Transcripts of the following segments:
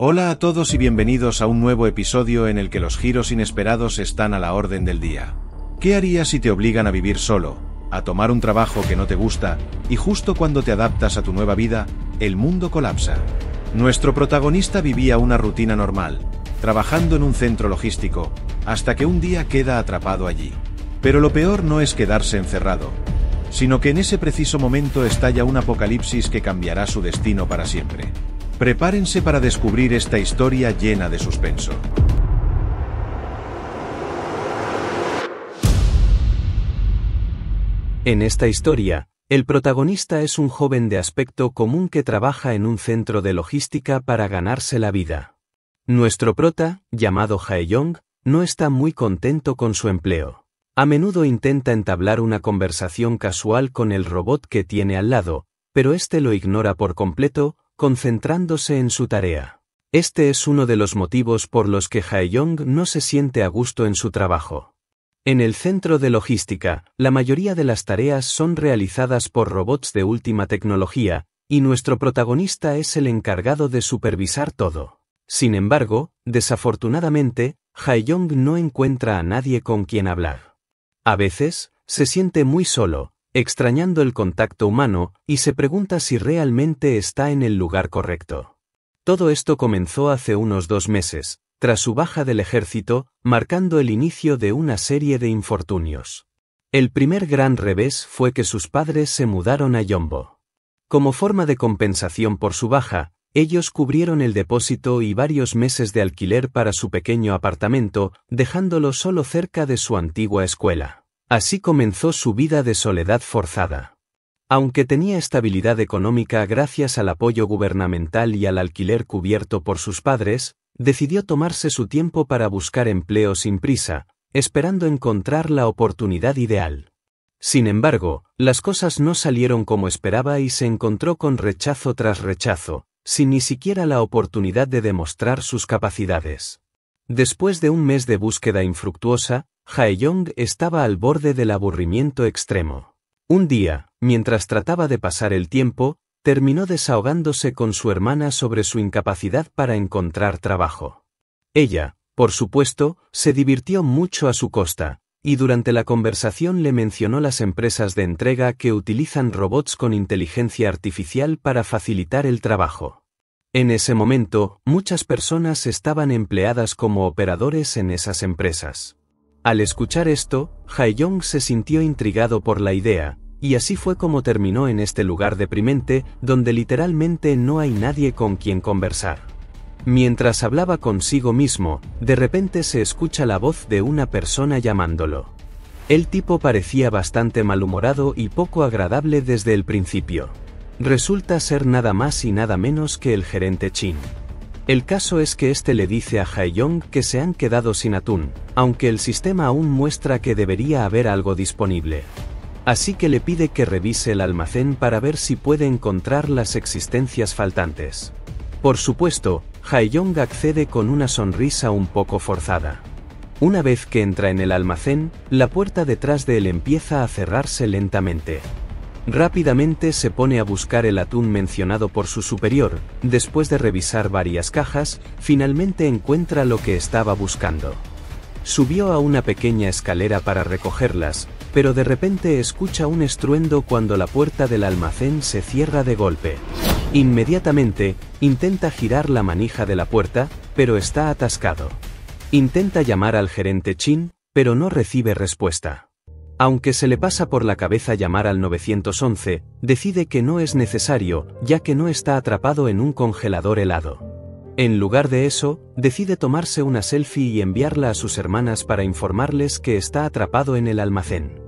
Hola a todos y bienvenidos a un nuevo episodio en el que los giros inesperados están a la orden del día. ¿Qué harías si te obligan a vivir solo, a tomar un trabajo que no te gusta, y justo cuando te adaptas a tu nueva vida, el mundo colapsa? Nuestro protagonista vivía una rutina normal, trabajando en un centro logístico, hasta que un día queda atrapado allí. Pero lo peor no es quedarse encerrado, sino que en ese preciso momento estalla un apocalipsis que cambiará su destino para siempre. Prepárense para descubrir esta historia llena de suspenso. En esta historia, el protagonista es un joven de aspecto común que trabaja en un centro de logística para ganarse la vida. Nuestro prota, llamado Haeyong, no está muy contento con su empleo. A menudo intenta entablar una conversación casual con el robot que tiene al lado, pero este lo ignora por completo, concentrándose en su tarea. Este es uno de los motivos por los que Haeyong no se siente a gusto en su trabajo. En el centro de logística, la mayoría de las tareas son realizadas por robots de última tecnología, y nuestro protagonista es el encargado de supervisar todo. Sin embargo, desafortunadamente, Haeyong no encuentra a nadie con quien hablar. A veces, se siente muy solo, extrañando el contacto humano, y se pregunta si realmente está en el lugar correcto. Todo esto comenzó hace unos dos meses, tras su baja del ejército, marcando el inicio de una serie de infortunios. El primer gran revés fue que sus padres se mudaron a Yombo. Como forma de compensación por su baja, ellos cubrieron el depósito y varios meses de alquiler para su pequeño apartamento, dejándolo solo cerca de su antigua escuela. Así comenzó su vida de soledad forzada. Aunque tenía estabilidad económica gracias al apoyo gubernamental y al alquiler cubierto por sus padres, decidió tomarse su tiempo para buscar empleo sin prisa, esperando encontrar la oportunidad ideal. Sin embargo, las cosas no salieron como esperaba y se encontró con rechazo tras rechazo, sin ni siquiera la oportunidad de demostrar sus capacidades. Después de un mes de búsqueda infructuosa, Haeyong estaba al borde del aburrimiento extremo. Un día, mientras trataba de pasar el tiempo, terminó desahogándose con su hermana sobre su incapacidad para encontrar trabajo. Ella, por supuesto, se divirtió mucho a su costa, y durante la conversación le mencionó las empresas de entrega que utilizan robots con inteligencia artificial para facilitar el trabajo. En ese momento, muchas personas estaban empleadas como operadores en esas empresas. Al escuchar esto, Haeyong se sintió intrigado por la idea, y así fue como terminó en este lugar deprimente, donde literalmente no hay nadie con quien conversar. Mientras hablaba consigo mismo, de repente se escucha la voz de una persona llamándolo. El tipo parecía bastante malhumorado y poco agradable desde el principio. Resulta ser nada más y nada menos que el gerente Chin. El caso es que este le dice a Haeyong que se han quedado sin atún, aunque el sistema aún muestra que debería haber algo disponible. Así que le pide que revise el almacén para ver si puede encontrar las existencias faltantes. Por supuesto, Haeyong accede con una sonrisa un poco forzada. Una vez que entra en el almacén, la puerta detrás de él empieza a cerrarse lentamente. Rápidamente se pone a buscar el atún mencionado por su superior, después de revisar varias cajas, finalmente encuentra lo que estaba buscando. Subió a una pequeña escalera para recogerlas, pero de repente escucha un estruendo cuando la puerta del almacén se cierra de golpe. Inmediatamente, intenta girar la manija de la puerta, pero está atascado. Intenta llamar al gerente Chin, pero no recibe respuesta. Aunque se le pasa por la cabeza llamar al 911, decide que no es necesario, ya que no está atrapado en un congelador helado. En lugar de eso, decide tomarse una selfie y enviarla a sus hermanas para informarles que está atrapado en el almacén.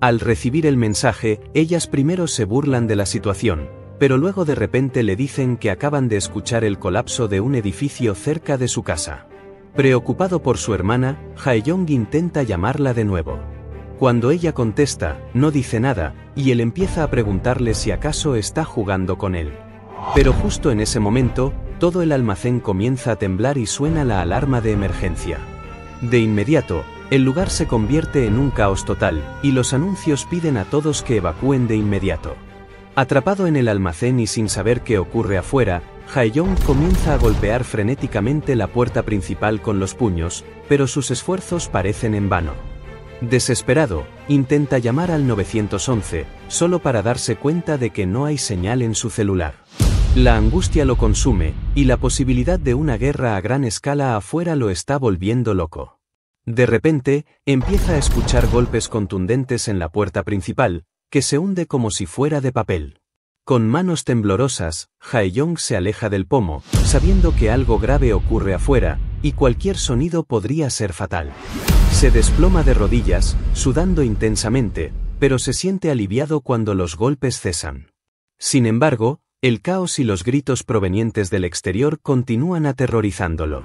Al recibir el mensaje, ellas primero se burlan de la situación, pero luego de repente le dicen que acaban de escuchar el colapso de un edificio cerca de su casa. Preocupado por su hermana, Haeyong intenta llamarla de nuevo. Cuando ella contesta, no dice nada, y él empieza a preguntarle si acaso está jugando con él. Pero justo en ese momento, todo el almacén comienza a temblar y suena la alarma de emergencia. De inmediato, el lugar se convierte en un caos total, y los anuncios piden a todos que evacúen de inmediato. Atrapado en el almacén y sin saber qué ocurre afuera, Haeyong comienza a golpear frenéticamente la puerta principal con los puños, pero sus esfuerzos parecen en vano. Desesperado, intenta llamar al 911, solo para darse cuenta de que no hay señal en su celular. La angustia lo consume, y la posibilidad de una guerra a gran escala afuera lo está volviendo loco. De repente, empieza a escuchar golpes contundentes en la puerta principal, que se hunde como si fuera de papel. Con manos temblorosas, Young se aleja del pomo, sabiendo que algo grave ocurre afuera, y cualquier sonido podría ser fatal. Se desploma de rodillas, sudando intensamente, pero se siente aliviado cuando los golpes cesan. Sin embargo, el caos y los gritos provenientes del exterior continúan aterrorizándolo.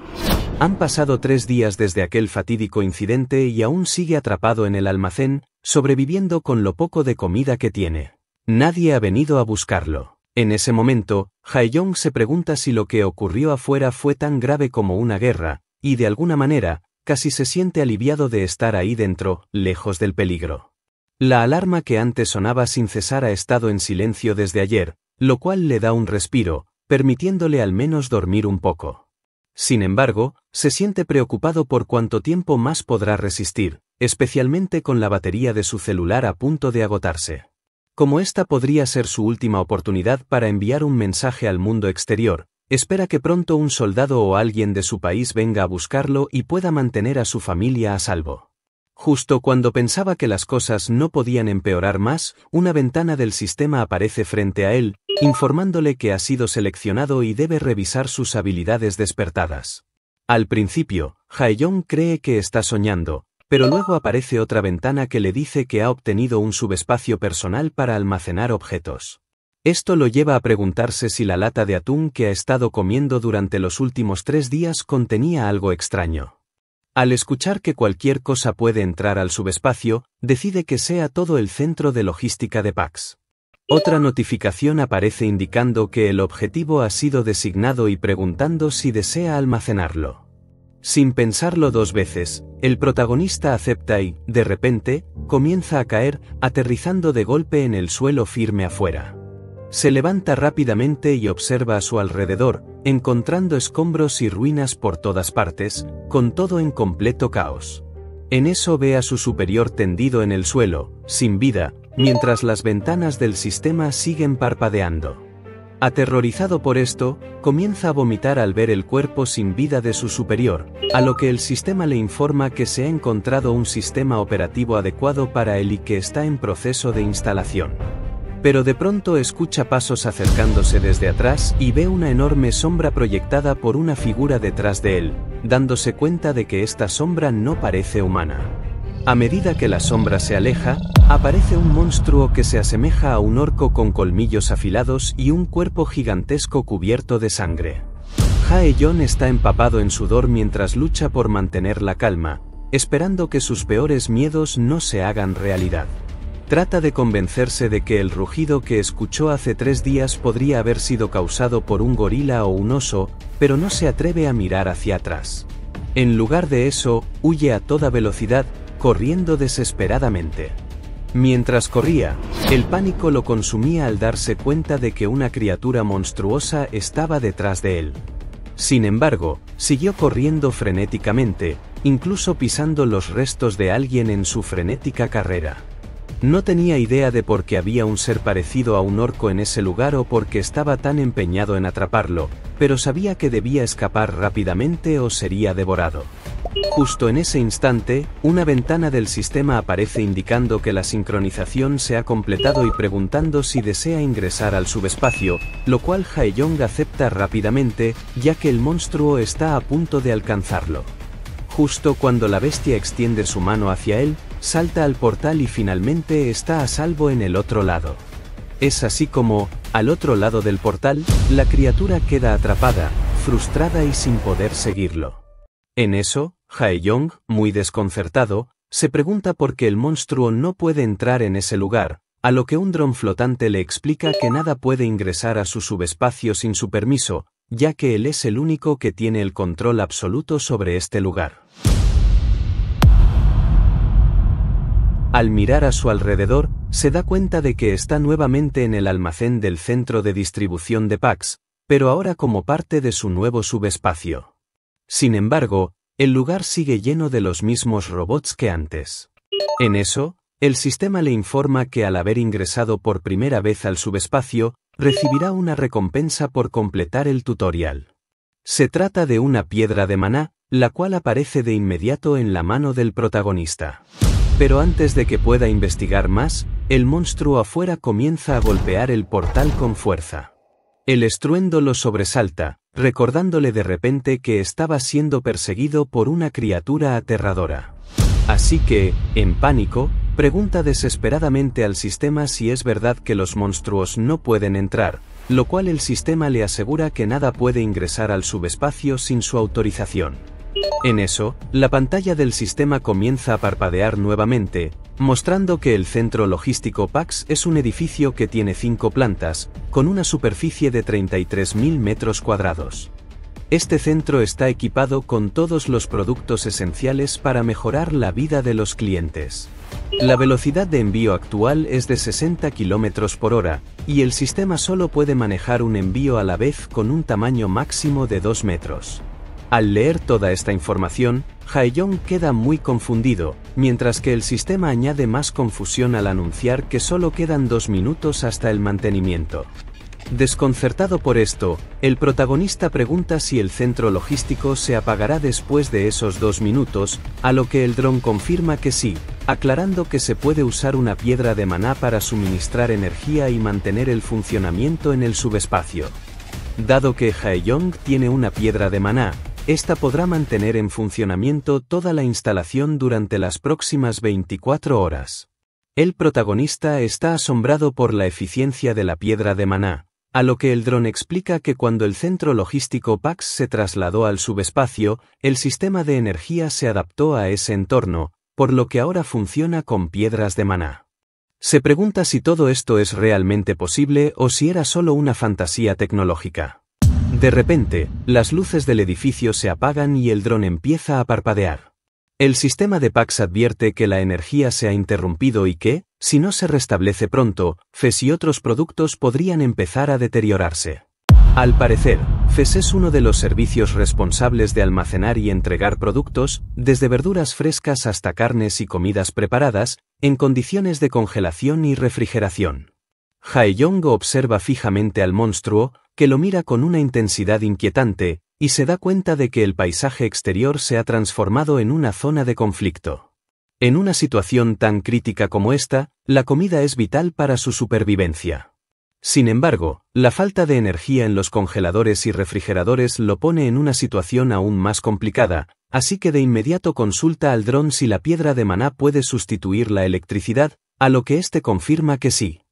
Han pasado tres días desde aquel fatídico incidente y aún sigue atrapado en el almacén, sobreviviendo con lo poco de comida que tiene. Nadie ha venido a buscarlo. En ese momento, Haeyong se pregunta si lo que ocurrió afuera fue tan grave como una guerra, y de alguna manera, casi se siente aliviado de estar ahí dentro, lejos del peligro. La alarma que antes sonaba sin cesar ha estado en silencio desde ayer, lo cual le da un respiro, permitiéndole al menos dormir un poco. Sin embargo, se siente preocupado por cuánto tiempo más podrá resistir, especialmente con la batería de su celular a punto de agotarse. Como esta podría ser su última oportunidad para enviar un mensaje al mundo exterior, Espera que pronto un soldado o alguien de su país venga a buscarlo y pueda mantener a su familia a salvo. Justo cuando pensaba que las cosas no podían empeorar más, una ventana del sistema aparece frente a él, informándole que ha sido seleccionado y debe revisar sus habilidades despertadas. Al principio, Haeyong cree que está soñando, pero luego aparece otra ventana que le dice que ha obtenido un subespacio personal para almacenar objetos. Esto lo lleva a preguntarse si la lata de atún que ha estado comiendo durante los últimos tres días contenía algo extraño. Al escuchar que cualquier cosa puede entrar al subespacio, decide que sea todo el centro de logística de PAX. Otra notificación aparece indicando que el objetivo ha sido designado y preguntando si desea almacenarlo. Sin pensarlo dos veces, el protagonista acepta y, de repente, comienza a caer, aterrizando de golpe en el suelo firme afuera. Se levanta rápidamente y observa a su alrededor, encontrando escombros y ruinas por todas partes, con todo en completo caos. En eso ve a su superior tendido en el suelo, sin vida, mientras las ventanas del sistema siguen parpadeando. Aterrorizado por esto, comienza a vomitar al ver el cuerpo sin vida de su superior, a lo que el sistema le informa que se ha encontrado un sistema operativo adecuado para él y que está en proceso de instalación pero de pronto escucha pasos acercándose desde atrás y ve una enorme sombra proyectada por una figura detrás de él, dándose cuenta de que esta sombra no parece humana. A medida que la sombra se aleja, aparece un monstruo que se asemeja a un orco con colmillos afilados y un cuerpo gigantesco cubierto de sangre. jae está empapado en sudor mientras lucha por mantener la calma, esperando que sus peores miedos no se hagan realidad trata de convencerse de que el rugido que escuchó hace tres días podría haber sido causado por un gorila o un oso, pero no se atreve a mirar hacia atrás. En lugar de eso, huye a toda velocidad, corriendo desesperadamente. Mientras corría, el pánico lo consumía al darse cuenta de que una criatura monstruosa estaba detrás de él. Sin embargo, siguió corriendo frenéticamente, incluso pisando los restos de alguien en su frenética carrera. No tenía idea de por qué había un ser parecido a un orco en ese lugar o por qué estaba tan empeñado en atraparlo, pero sabía que debía escapar rápidamente o sería devorado. Justo en ese instante, una ventana del sistema aparece indicando que la sincronización se ha completado y preguntando si desea ingresar al subespacio, lo cual Haeyong acepta rápidamente, ya que el monstruo está a punto de alcanzarlo. Justo cuando la bestia extiende su mano hacia él, salta al portal y finalmente está a salvo en el otro lado. Es así como, al otro lado del portal, la criatura queda atrapada, frustrada y sin poder seguirlo. En eso, Young, muy desconcertado, se pregunta por qué el monstruo no puede entrar en ese lugar, a lo que un dron flotante le explica que nada puede ingresar a su subespacio sin su permiso, ya que él es el único que tiene el control absoluto sobre este lugar. Al mirar a su alrededor, se da cuenta de que está nuevamente en el almacén del centro de distribución de PAX, pero ahora como parte de su nuevo subespacio. Sin embargo, el lugar sigue lleno de los mismos robots que antes. En eso, el sistema le informa que al haber ingresado por primera vez al subespacio, recibirá una recompensa por completar el tutorial. Se trata de una piedra de maná, la cual aparece de inmediato en la mano del protagonista. Pero antes de que pueda investigar más, el monstruo afuera comienza a golpear el portal con fuerza. El estruendo lo sobresalta, recordándole de repente que estaba siendo perseguido por una criatura aterradora. Así que, en pánico, pregunta desesperadamente al sistema si es verdad que los monstruos no pueden entrar, lo cual el sistema le asegura que nada puede ingresar al subespacio sin su autorización. En eso, la pantalla del sistema comienza a parpadear nuevamente, mostrando que el centro logístico PAX es un edificio que tiene cinco plantas, con una superficie de 33.000 metros cuadrados. Este centro está equipado con todos los productos esenciales para mejorar la vida de los clientes. La velocidad de envío actual es de 60 km por hora, y el sistema solo puede manejar un envío a la vez con un tamaño máximo de 2 metros. Al leer toda esta información, Haeyong queda muy confundido, mientras que el sistema añade más confusión al anunciar que solo quedan dos minutos hasta el mantenimiento. Desconcertado por esto, el protagonista pregunta si el centro logístico se apagará después de esos dos minutos, a lo que el dron confirma que sí, aclarando que se puede usar una piedra de maná para suministrar energía y mantener el funcionamiento en el subespacio. Dado que Haeyong tiene una piedra de maná, esta podrá mantener en funcionamiento toda la instalación durante las próximas 24 horas. El protagonista está asombrado por la eficiencia de la piedra de maná, a lo que el dron explica que cuando el centro logístico PAX se trasladó al subespacio, el sistema de energía se adaptó a ese entorno, por lo que ahora funciona con piedras de maná. Se pregunta si todo esto es realmente posible o si era solo una fantasía tecnológica. De repente, las luces del edificio se apagan y el dron empieza a parpadear. El sistema de Pax advierte que la energía se ha interrumpido y que, si no se restablece pronto, FES y otros productos podrían empezar a deteriorarse. Al parecer, FES es uno de los servicios responsables de almacenar y entregar productos, desde verduras frescas hasta carnes y comidas preparadas, en condiciones de congelación y refrigeración. Haeyong observa fijamente al monstruo, que lo mira con una intensidad inquietante, y se da cuenta de que el paisaje exterior se ha transformado en una zona de conflicto. En una situación tan crítica como esta, la comida es vital para su supervivencia. Sin embargo, la falta de energía en los congeladores y refrigeradores lo pone en una situación aún más complicada, así que de inmediato consulta al dron si la piedra de maná puede sustituir la electricidad, a lo que éste confirma que sí.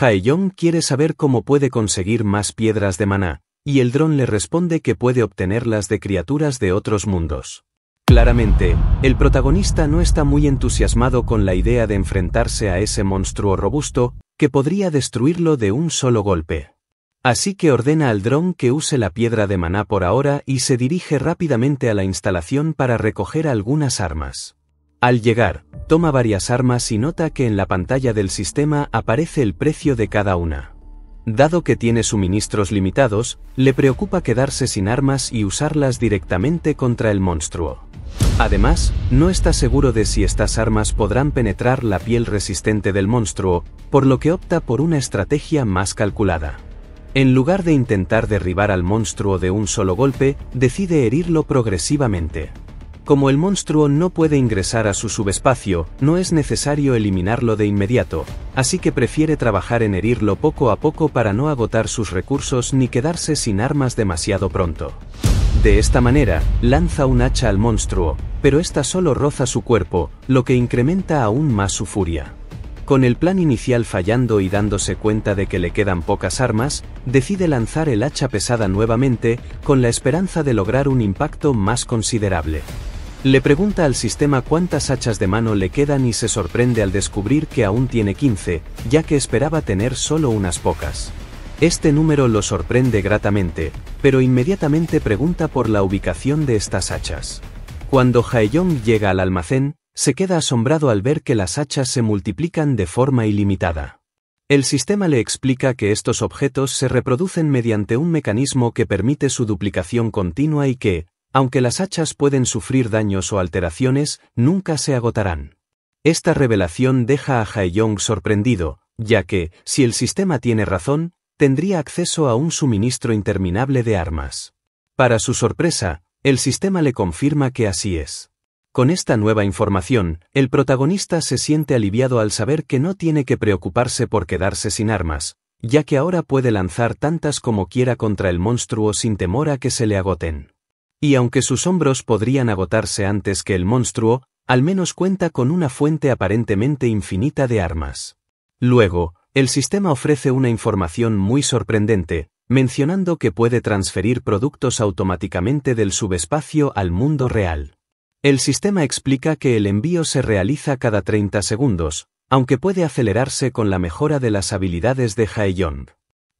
Haeyong quiere saber cómo puede conseguir más piedras de maná, y el dron le responde que puede obtenerlas de criaturas de otros mundos. Claramente, el protagonista no está muy entusiasmado con la idea de enfrentarse a ese monstruo robusto, que podría destruirlo de un solo golpe. Así que ordena al dron que use la piedra de maná por ahora y se dirige rápidamente a la instalación para recoger algunas armas. Al llegar, toma varias armas y nota que en la pantalla del sistema aparece el precio de cada una. Dado que tiene suministros limitados, le preocupa quedarse sin armas y usarlas directamente contra el monstruo. Además, no está seguro de si estas armas podrán penetrar la piel resistente del monstruo, por lo que opta por una estrategia más calculada. En lugar de intentar derribar al monstruo de un solo golpe, decide herirlo progresivamente. Como el monstruo no puede ingresar a su subespacio, no es necesario eliminarlo de inmediato, así que prefiere trabajar en herirlo poco a poco para no agotar sus recursos ni quedarse sin armas demasiado pronto. De esta manera, lanza un hacha al monstruo, pero esta solo roza su cuerpo, lo que incrementa aún más su furia. Con el plan inicial fallando y dándose cuenta de que le quedan pocas armas, decide lanzar el hacha pesada nuevamente, con la esperanza de lograr un impacto más considerable. Le pregunta al sistema cuántas hachas de mano le quedan y se sorprende al descubrir que aún tiene 15, ya que esperaba tener solo unas pocas. Este número lo sorprende gratamente, pero inmediatamente pregunta por la ubicación de estas hachas. Cuando Jae-yong llega al almacén, se queda asombrado al ver que las hachas se multiplican de forma ilimitada. El sistema le explica que estos objetos se reproducen mediante un mecanismo que permite su duplicación continua y que, aunque las hachas pueden sufrir daños o alteraciones, nunca se agotarán. Esta revelación deja a Haeyong sorprendido, ya que, si el sistema tiene razón, tendría acceso a un suministro interminable de armas. Para su sorpresa, el sistema le confirma que así es. Con esta nueva información, el protagonista se siente aliviado al saber que no tiene que preocuparse por quedarse sin armas, ya que ahora puede lanzar tantas como quiera contra el monstruo sin temor a que se le agoten y aunque sus hombros podrían agotarse antes que el monstruo, al menos cuenta con una fuente aparentemente infinita de armas. Luego, el sistema ofrece una información muy sorprendente, mencionando que puede transferir productos automáticamente del subespacio al mundo real. El sistema explica que el envío se realiza cada 30 segundos, aunque puede acelerarse con la mejora de las habilidades de Haeyong.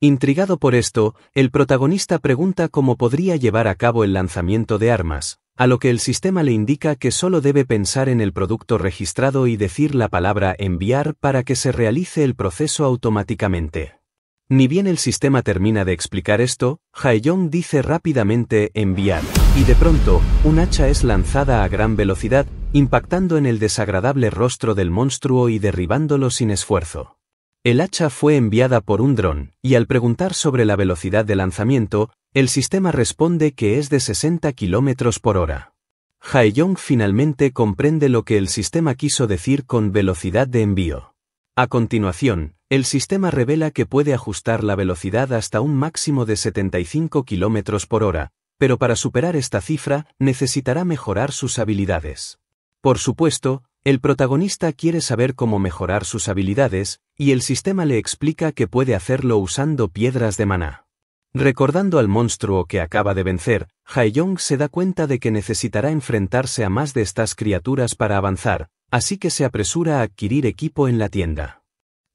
Intrigado por esto, el protagonista pregunta cómo podría llevar a cabo el lanzamiento de armas, a lo que el sistema le indica que solo debe pensar en el producto registrado y decir la palabra enviar para que se realice el proceso automáticamente. Ni bien el sistema termina de explicar esto, Haeyong dice rápidamente enviar, y de pronto, un hacha es lanzada a gran velocidad, impactando en el desagradable rostro del monstruo y derribándolo sin esfuerzo. El hacha fue enviada por un dron, y al preguntar sobre la velocidad de lanzamiento, el sistema responde que es de 60 km por hora. Haeyong finalmente comprende lo que el sistema quiso decir con velocidad de envío. A continuación, el sistema revela que puede ajustar la velocidad hasta un máximo de 75 km por hora, pero para superar esta cifra necesitará mejorar sus habilidades. Por supuesto, el protagonista quiere saber cómo mejorar sus habilidades, y el sistema le explica que puede hacerlo usando piedras de maná. Recordando al monstruo que acaba de vencer, Haeyong se da cuenta de que necesitará enfrentarse a más de estas criaturas para avanzar, así que se apresura a adquirir equipo en la tienda.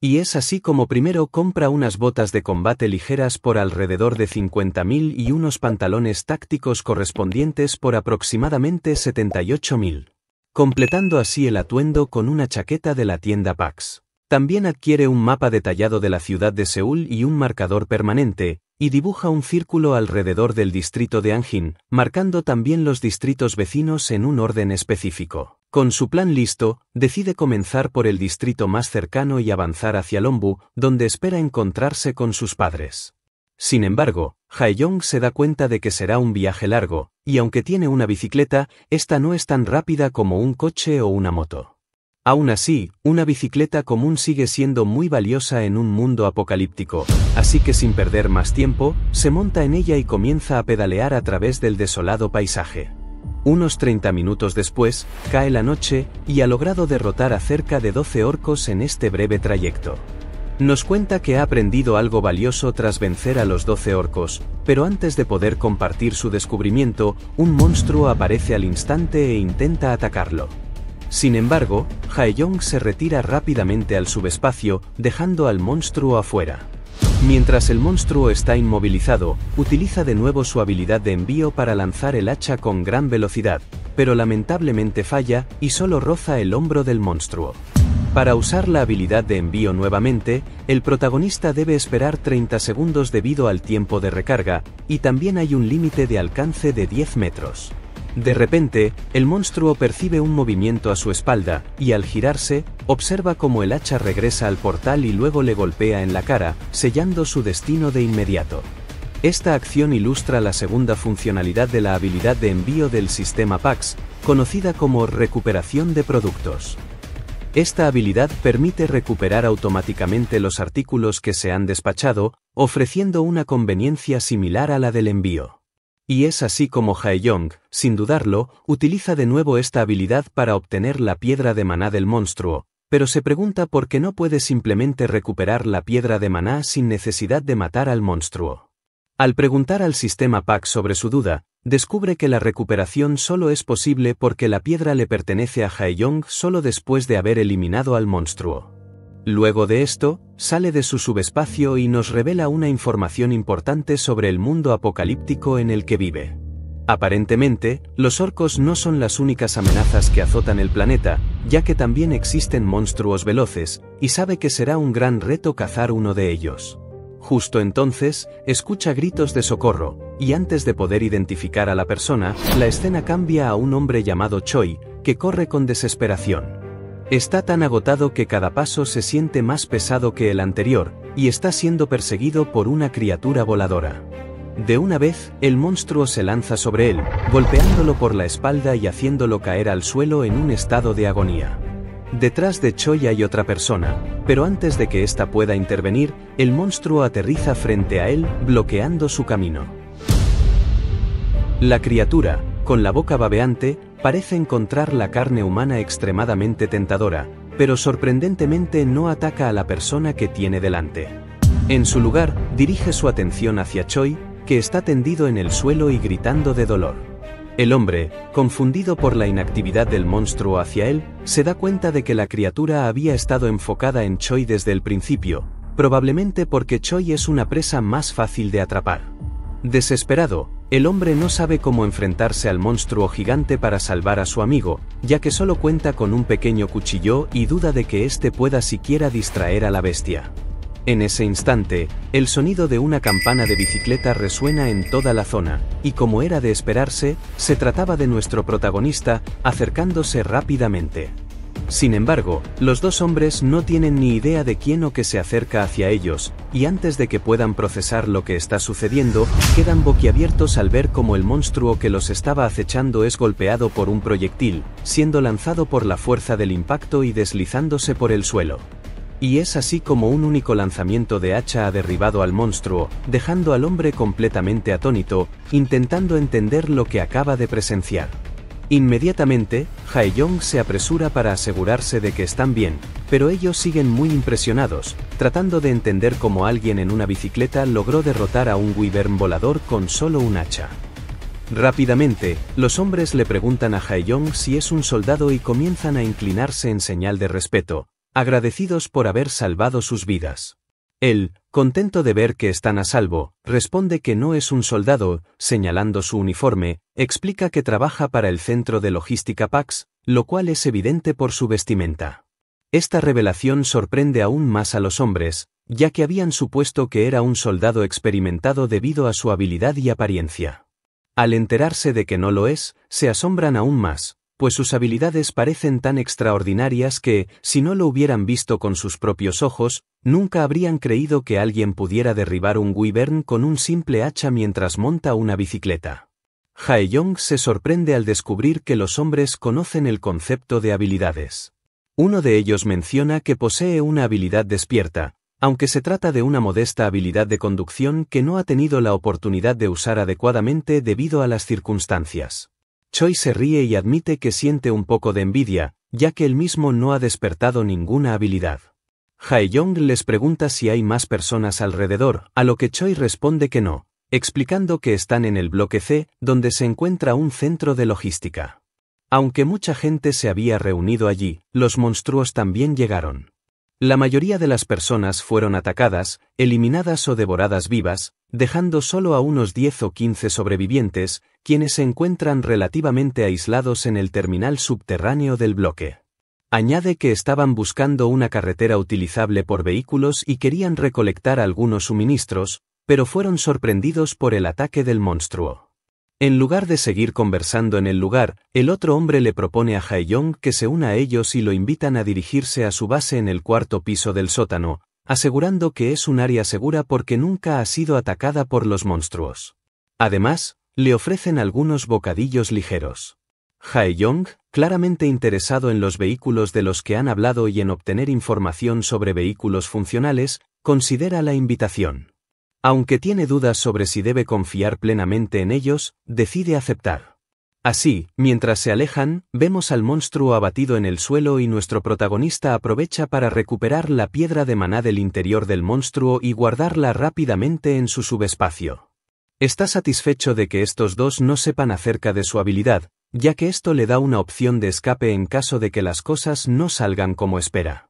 Y es así como primero compra unas botas de combate ligeras por alrededor de 50.000 y unos pantalones tácticos correspondientes por aproximadamente 78.000, completando así el atuendo con una chaqueta de la tienda Pax. También adquiere un mapa detallado de la ciudad de Seúl y un marcador permanente, y dibuja un círculo alrededor del distrito de Anjin, marcando también los distritos vecinos en un orden específico. Con su plan listo, decide comenzar por el distrito más cercano y avanzar hacia Lombu, donde espera encontrarse con sus padres. Sin embargo, Haeyong se da cuenta de que será un viaje largo, y aunque tiene una bicicleta, esta no es tan rápida como un coche o una moto. Aún así, una bicicleta común sigue siendo muy valiosa en un mundo apocalíptico, así que sin perder más tiempo, se monta en ella y comienza a pedalear a través del desolado paisaje. Unos 30 minutos después, cae la noche y ha logrado derrotar a cerca de 12 orcos en este breve trayecto. Nos cuenta que ha aprendido algo valioso tras vencer a los 12 orcos, pero antes de poder compartir su descubrimiento, un monstruo aparece al instante e intenta atacarlo. Sin embargo, Haeyong se retira rápidamente al subespacio, dejando al monstruo afuera. Mientras el monstruo está inmovilizado, utiliza de nuevo su habilidad de envío para lanzar el hacha con gran velocidad, pero lamentablemente falla y solo roza el hombro del monstruo. Para usar la habilidad de envío nuevamente, el protagonista debe esperar 30 segundos debido al tiempo de recarga, y también hay un límite de alcance de 10 metros. De repente, el monstruo percibe un movimiento a su espalda, y al girarse, observa cómo el hacha regresa al portal y luego le golpea en la cara, sellando su destino de inmediato. Esta acción ilustra la segunda funcionalidad de la habilidad de envío del sistema PAX, conocida como recuperación de productos. Esta habilidad permite recuperar automáticamente los artículos que se han despachado, ofreciendo una conveniencia similar a la del envío. Y es así como Haeyong, sin dudarlo, utiliza de nuevo esta habilidad para obtener la piedra de maná del monstruo, pero se pregunta por qué no puede simplemente recuperar la piedra de maná sin necesidad de matar al monstruo. Al preguntar al sistema PAC sobre su duda, descubre que la recuperación solo es posible porque la piedra le pertenece a Haeyong solo después de haber eliminado al monstruo. Luego de esto, sale de su subespacio y nos revela una información importante sobre el mundo apocalíptico en el que vive. Aparentemente, los orcos no son las únicas amenazas que azotan el planeta, ya que también existen monstruos veloces, y sabe que será un gran reto cazar uno de ellos. Justo entonces, escucha gritos de socorro, y antes de poder identificar a la persona, la escena cambia a un hombre llamado Choi, que corre con desesperación. Está tan agotado que cada paso se siente más pesado que el anterior, y está siendo perseguido por una criatura voladora. De una vez, el monstruo se lanza sobre él, golpeándolo por la espalda y haciéndolo caer al suelo en un estado de agonía. Detrás de Choi hay otra persona, pero antes de que ésta pueda intervenir, el monstruo aterriza frente a él, bloqueando su camino. La criatura, con la boca babeante, parece encontrar la carne humana extremadamente tentadora, pero sorprendentemente no ataca a la persona que tiene delante. En su lugar, dirige su atención hacia Choi, que está tendido en el suelo y gritando de dolor. El hombre, confundido por la inactividad del monstruo hacia él, se da cuenta de que la criatura había estado enfocada en Choi desde el principio, probablemente porque Choi es una presa más fácil de atrapar. Desesperado, el hombre no sabe cómo enfrentarse al monstruo gigante para salvar a su amigo, ya que solo cuenta con un pequeño cuchillo y duda de que éste pueda siquiera distraer a la bestia. En ese instante, el sonido de una campana de bicicleta resuena en toda la zona, y como era de esperarse, se trataba de nuestro protagonista, acercándose rápidamente. Sin embargo, los dos hombres no tienen ni idea de quién o qué se acerca hacia ellos, y antes de que puedan procesar lo que está sucediendo, quedan boquiabiertos al ver cómo el monstruo que los estaba acechando es golpeado por un proyectil, siendo lanzado por la fuerza del impacto y deslizándose por el suelo. Y es así como un único lanzamiento de hacha ha derribado al monstruo, dejando al hombre completamente atónito, intentando entender lo que acaba de presenciar. Inmediatamente, Hae-yong se apresura para asegurarse de que están bien, pero ellos siguen muy impresionados, tratando de entender cómo alguien en una bicicleta logró derrotar a un wyvern volador con solo un hacha. Rápidamente, los hombres le preguntan a Young si es un soldado y comienzan a inclinarse en señal de respeto, agradecidos por haber salvado sus vidas. Él, Contento de ver que están a salvo, responde que no es un soldado, señalando su uniforme, explica que trabaja para el centro de logística PAX, lo cual es evidente por su vestimenta. Esta revelación sorprende aún más a los hombres, ya que habían supuesto que era un soldado experimentado debido a su habilidad y apariencia. Al enterarse de que no lo es, se asombran aún más, pues sus habilidades parecen tan extraordinarias que, si no lo hubieran visto con sus propios ojos, nunca habrían creído que alguien pudiera derribar un wyvern con un simple hacha mientras monta una bicicleta. Haeyong se sorprende al descubrir que los hombres conocen el concepto de habilidades. Uno de ellos menciona que posee una habilidad despierta, aunque se trata de una modesta habilidad de conducción que no ha tenido la oportunidad de usar adecuadamente debido a las circunstancias. Choi se ríe y admite que siente un poco de envidia, ya que él mismo no ha despertado ninguna habilidad. Haeyong les pregunta si hay más personas alrededor, a lo que Choi responde que no, explicando que están en el bloque C, donde se encuentra un centro de logística. Aunque mucha gente se había reunido allí, los monstruos también llegaron. La mayoría de las personas fueron atacadas, eliminadas o devoradas vivas, dejando solo a unos 10 o 15 sobrevivientes, quienes se encuentran relativamente aislados en el terminal subterráneo del bloque. Añade que estaban buscando una carretera utilizable por vehículos y querían recolectar algunos suministros, pero fueron sorprendidos por el ataque del monstruo. En lugar de seguir conversando en el lugar, el otro hombre le propone a Haeyong que se una a ellos y lo invitan a dirigirse a su base en el cuarto piso del sótano, asegurando que es un área segura porque nunca ha sido atacada por los monstruos. Además, le ofrecen algunos bocadillos ligeros. Haeyong, claramente interesado en los vehículos de los que han hablado y en obtener información sobre vehículos funcionales, considera la invitación. Aunque tiene dudas sobre si debe confiar plenamente en ellos, decide aceptar. Así, mientras se alejan, vemos al monstruo abatido en el suelo y nuestro protagonista aprovecha para recuperar la piedra de maná del interior del monstruo y guardarla rápidamente en su subespacio. Está satisfecho de que estos dos no sepan acerca de su habilidad, ya que esto le da una opción de escape en caso de que las cosas no salgan como espera.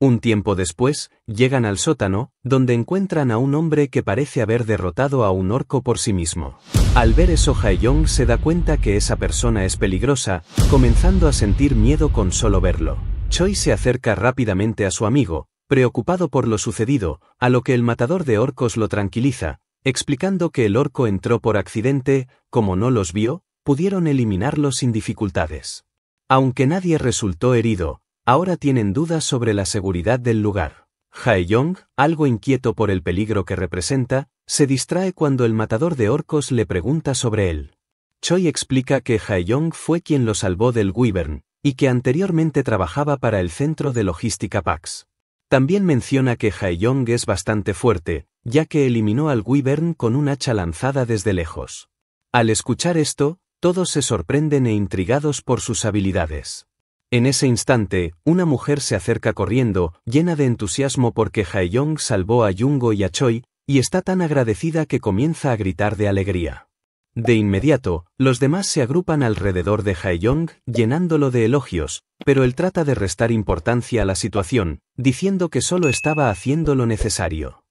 Un tiempo después, llegan al sótano, donde encuentran a un hombre que parece haber derrotado a un orco por sí mismo. Al ver eso Haeyong se da cuenta que esa persona es peligrosa, comenzando a sentir miedo con solo verlo. Choi se acerca rápidamente a su amigo, preocupado por lo sucedido, a lo que el matador de orcos lo tranquiliza, explicando que el orco entró por accidente, como no los vio, pudieron eliminarlo sin dificultades. Aunque nadie resultó herido, ahora tienen dudas sobre la seguridad del lugar. Haeyong, algo inquieto por el peligro que representa, se distrae cuando el matador de orcos le pregunta sobre él. Choi explica que Haeyong fue quien lo salvó del Wyvern, y que anteriormente trabajaba para el centro de logística PAX. También menciona que Haeyong es bastante fuerte, ya que eliminó al Wyvern con un hacha lanzada desde lejos. Al escuchar esto, todos se sorprenden e intrigados por sus habilidades. En ese instante, una mujer se acerca corriendo, llena de entusiasmo porque Haeyong salvó a Yungo y a Choi, y está tan agradecida que comienza a gritar de alegría. De inmediato, los demás se agrupan alrededor de Haeyong, llenándolo de elogios, pero él trata de restar importancia a la situación, diciendo que solo estaba haciendo lo necesario.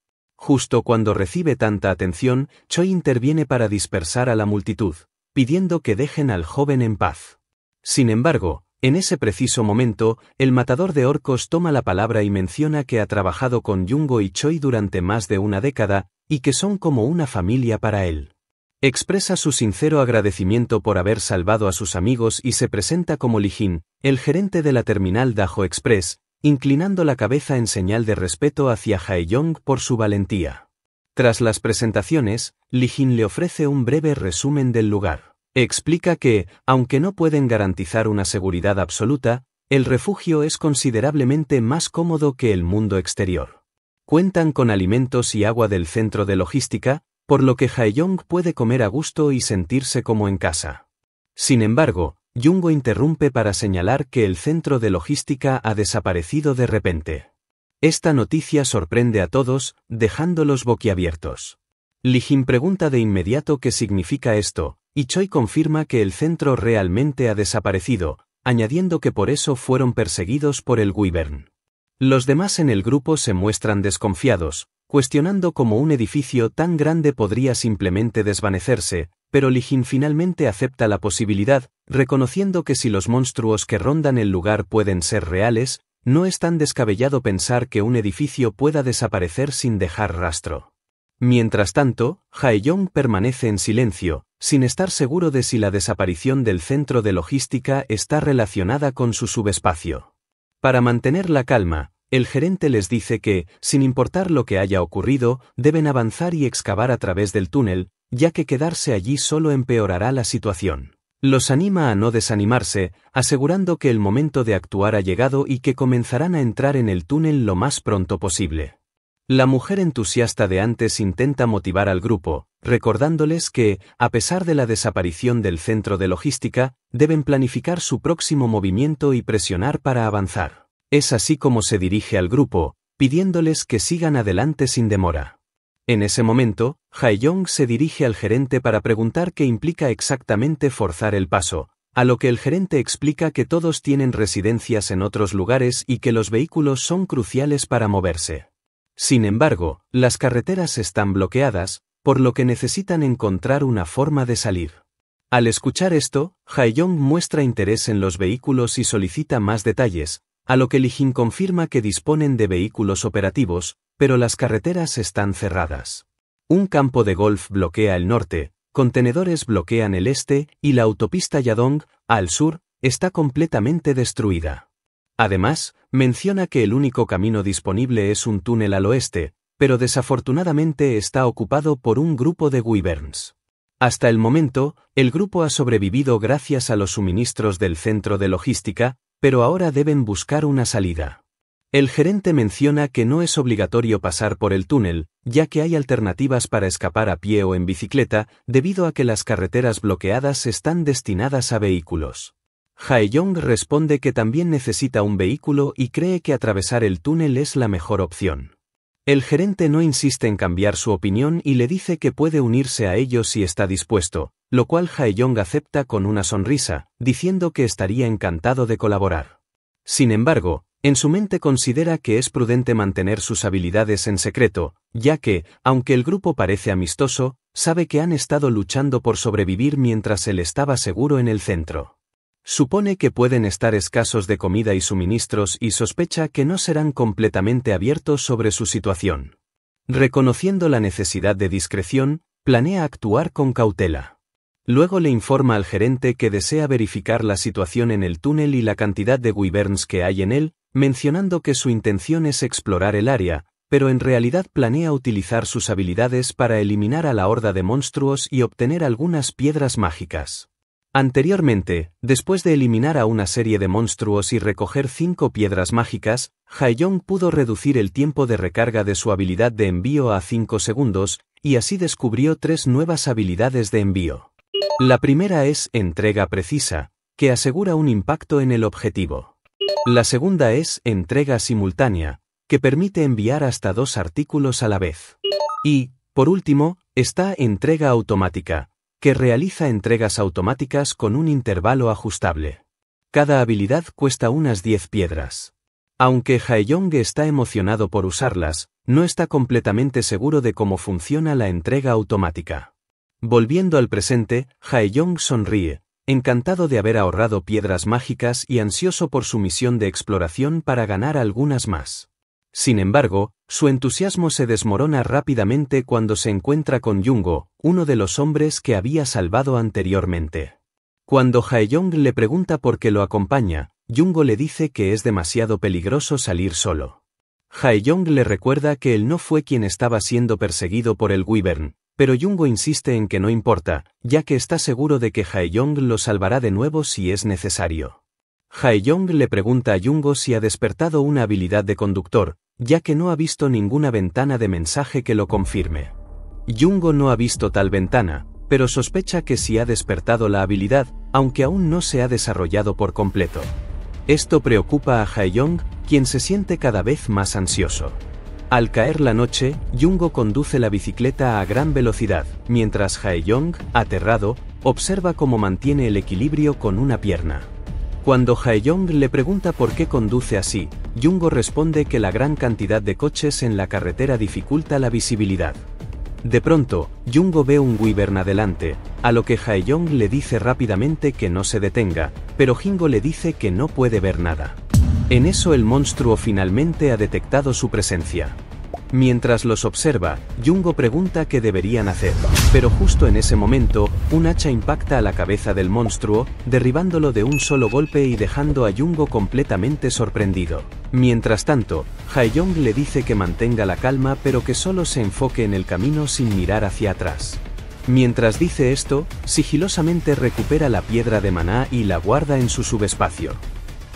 Justo cuando recibe tanta atención, Choi interviene para dispersar a la multitud, pidiendo que dejen al joven en paz. Sin embargo, en ese preciso momento, el matador de orcos toma la palabra y menciona que ha trabajado con Yungo y Choi durante más de una década, y que son como una familia para él. Expresa su sincero agradecimiento por haber salvado a sus amigos y se presenta como Lijin, el gerente de la terminal Dajo Express, inclinando la cabeza en señal de respeto hacia young por su valentía. Tras las presentaciones, Li Jin le ofrece un breve resumen del lugar. Explica que, aunque no pueden garantizar una seguridad absoluta, el refugio es considerablemente más cómodo que el mundo exterior. Cuentan con alimentos y agua del centro de logística, por lo que Haeyong puede comer a gusto y sentirse como en casa. Sin embargo, Jungo interrumpe para señalar que el centro de logística ha desaparecido de repente. Esta noticia sorprende a todos, dejándolos boquiabiertos. Lijin pregunta de inmediato qué significa esto, y Choi confirma que el centro realmente ha desaparecido, añadiendo que por eso fueron perseguidos por el Wyvern. Los demás en el grupo se muestran desconfiados, cuestionando cómo un edificio tan grande podría simplemente desvanecerse, pero Lijin finalmente acepta la posibilidad, reconociendo que si los monstruos que rondan el lugar pueden ser reales, no es tan descabellado pensar que un edificio pueda desaparecer sin dejar rastro. Mientras tanto, Haeyong permanece en silencio, sin estar seguro de si la desaparición del centro de logística está relacionada con su subespacio. Para mantener la calma, el gerente les dice que, sin importar lo que haya ocurrido, deben avanzar y excavar a través del túnel, ya que quedarse allí solo empeorará la situación. Los anima a no desanimarse, asegurando que el momento de actuar ha llegado y que comenzarán a entrar en el túnel lo más pronto posible. La mujer entusiasta de antes intenta motivar al grupo, recordándoles que, a pesar de la desaparición del centro de logística, deben planificar su próximo movimiento y presionar para avanzar. Es así como se dirige al grupo, pidiéndoles que sigan adelante sin demora. En ese momento, Haeyong se dirige al gerente para preguntar qué implica exactamente forzar el paso, a lo que el gerente explica que todos tienen residencias en otros lugares y que los vehículos son cruciales para moverse. Sin embargo, las carreteras están bloqueadas, por lo que necesitan encontrar una forma de salir. Al escuchar esto, Haeyong muestra interés en los vehículos y solicita más detalles, a lo que Lijin confirma que disponen de vehículos operativos, pero las carreteras están cerradas. Un campo de golf bloquea el norte, contenedores bloquean el este y la autopista Yadong, al sur, está completamente destruida. Además, menciona que el único camino disponible es un túnel al oeste, pero desafortunadamente está ocupado por un grupo de Wyverns. Hasta el momento, el grupo ha sobrevivido gracias a los suministros del centro de logística, pero ahora deben buscar una salida. El gerente menciona que no es obligatorio pasar por el túnel, ya que hay alternativas para escapar a pie o en bicicleta, debido a que las carreteras bloqueadas están destinadas a vehículos. Haeyong responde que también necesita un vehículo y cree que atravesar el túnel es la mejor opción. El gerente no insiste en cambiar su opinión y le dice que puede unirse a ellos si está dispuesto, lo cual Haeyong acepta con una sonrisa, diciendo que estaría encantado de colaborar. Sin embargo, en su mente considera que es prudente mantener sus habilidades en secreto, ya que, aunque el grupo parece amistoso, sabe que han estado luchando por sobrevivir mientras él estaba seguro en el centro. Supone que pueden estar escasos de comida y suministros y sospecha que no serán completamente abiertos sobre su situación. Reconociendo la necesidad de discreción, planea actuar con cautela. Luego le informa al gerente que desea verificar la situación en el túnel y la cantidad de wyverns que hay en él, mencionando que su intención es explorar el área, pero en realidad planea utilizar sus habilidades para eliminar a la horda de monstruos y obtener algunas piedras mágicas. Anteriormente, después de eliminar a una serie de monstruos y recoger cinco piedras mágicas, Haeyong pudo reducir el tiempo de recarga de su habilidad de envío a 5 segundos, y así descubrió tres nuevas habilidades de envío. La primera es entrega precisa, que asegura un impacto en el objetivo. La segunda es entrega simultánea, que permite enviar hasta dos artículos a la vez. Y, por último, está entrega automática, que realiza entregas automáticas con un intervalo ajustable. Cada habilidad cuesta unas 10 piedras. Aunque Haeyong está emocionado por usarlas, no está completamente seguro de cómo funciona la entrega automática. Volviendo al presente, Haeyong sonríe, encantado de haber ahorrado piedras mágicas y ansioso por su misión de exploración para ganar algunas más. Sin embargo, su entusiasmo se desmorona rápidamente cuando se encuentra con Jungo, uno de los hombres que había salvado anteriormente. Cuando Haeyong le pregunta por qué lo acompaña, Jungo le dice que es demasiado peligroso salir solo. Haeyong le recuerda que él no fue quien estaba siendo perseguido por el Wyvern, pero Jungo insiste en que no importa, ya que está seguro de que Haeyong lo salvará de nuevo si es necesario. Young le pregunta a Jungo si ha despertado una habilidad de conductor, ya que no ha visto ninguna ventana de mensaje que lo confirme. Jungo no ha visto tal ventana, pero sospecha que sí ha despertado la habilidad, aunque aún no se ha desarrollado por completo. Esto preocupa a Young quien se siente cada vez más ansioso. Al caer la noche, Jungo conduce la bicicleta a gran velocidad, mientras Young aterrado, observa cómo mantiene el equilibrio con una pierna. Cuando Haeyong le pregunta por qué conduce así, Jungo responde que la gran cantidad de coches en la carretera dificulta la visibilidad. De pronto, Jungo ve un wyvern adelante, a lo que Haeyong le dice rápidamente que no se detenga, pero Jingo le dice que no puede ver nada. En eso el monstruo finalmente ha detectado su presencia. Mientras los observa, Jungo pregunta qué deberían hacer. Pero justo en ese momento, un hacha impacta a la cabeza del monstruo, derribándolo de un solo golpe y dejando a Jungo completamente sorprendido. Mientras tanto, Haeyong le dice que mantenga la calma pero que solo se enfoque en el camino sin mirar hacia atrás. Mientras dice esto, sigilosamente recupera la piedra de maná y la guarda en su subespacio.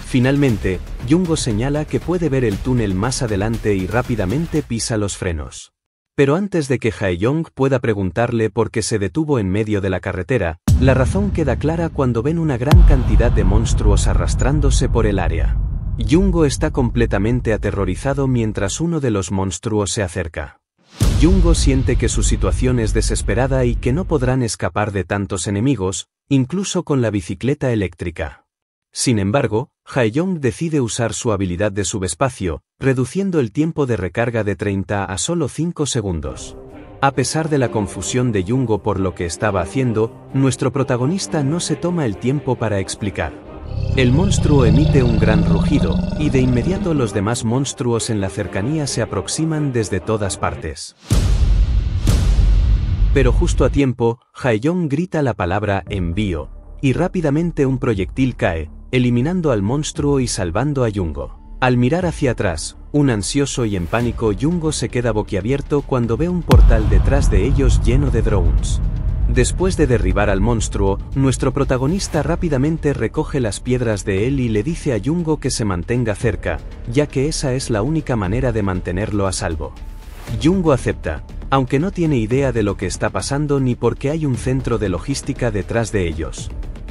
Finalmente, Jungo señala que puede ver el túnel más adelante y rápidamente pisa los frenos. Pero antes de que Haeyong pueda preguntarle por qué se detuvo en medio de la carretera, la razón queda clara cuando ven una gran cantidad de monstruos arrastrándose por el área. Jungo está completamente aterrorizado mientras uno de los monstruos se acerca. Jungo siente que su situación es desesperada y que no podrán escapar de tantos enemigos, incluso con la bicicleta eléctrica. Sin embargo, Haeyong decide usar su habilidad de subespacio, reduciendo el tiempo de recarga de 30 a solo 5 segundos. A pesar de la confusión de Jungo por lo que estaba haciendo, nuestro protagonista no se toma el tiempo para explicar. El monstruo emite un gran rugido, y de inmediato los demás monstruos en la cercanía se aproximan desde todas partes. Pero justo a tiempo, Haeyong grita la palabra envío, y rápidamente un proyectil cae, eliminando al monstruo y salvando a Yungo. Al mirar hacia atrás, un ansioso y en pánico Yungo se queda boquiabierto cuando ve un portal detrás de ellos lleno de drones. Después de derribar al monstruo, nuestro protagonista rápidamente recoge las piedras de él y le dice a Yungo que se mantenga cerca, ya que esa es la única manera de mantenerlo a salvo. Yungo acepta, aunque no tiene idea de lo que está pasando ni por qué hay un centro de logística detrás de ellos.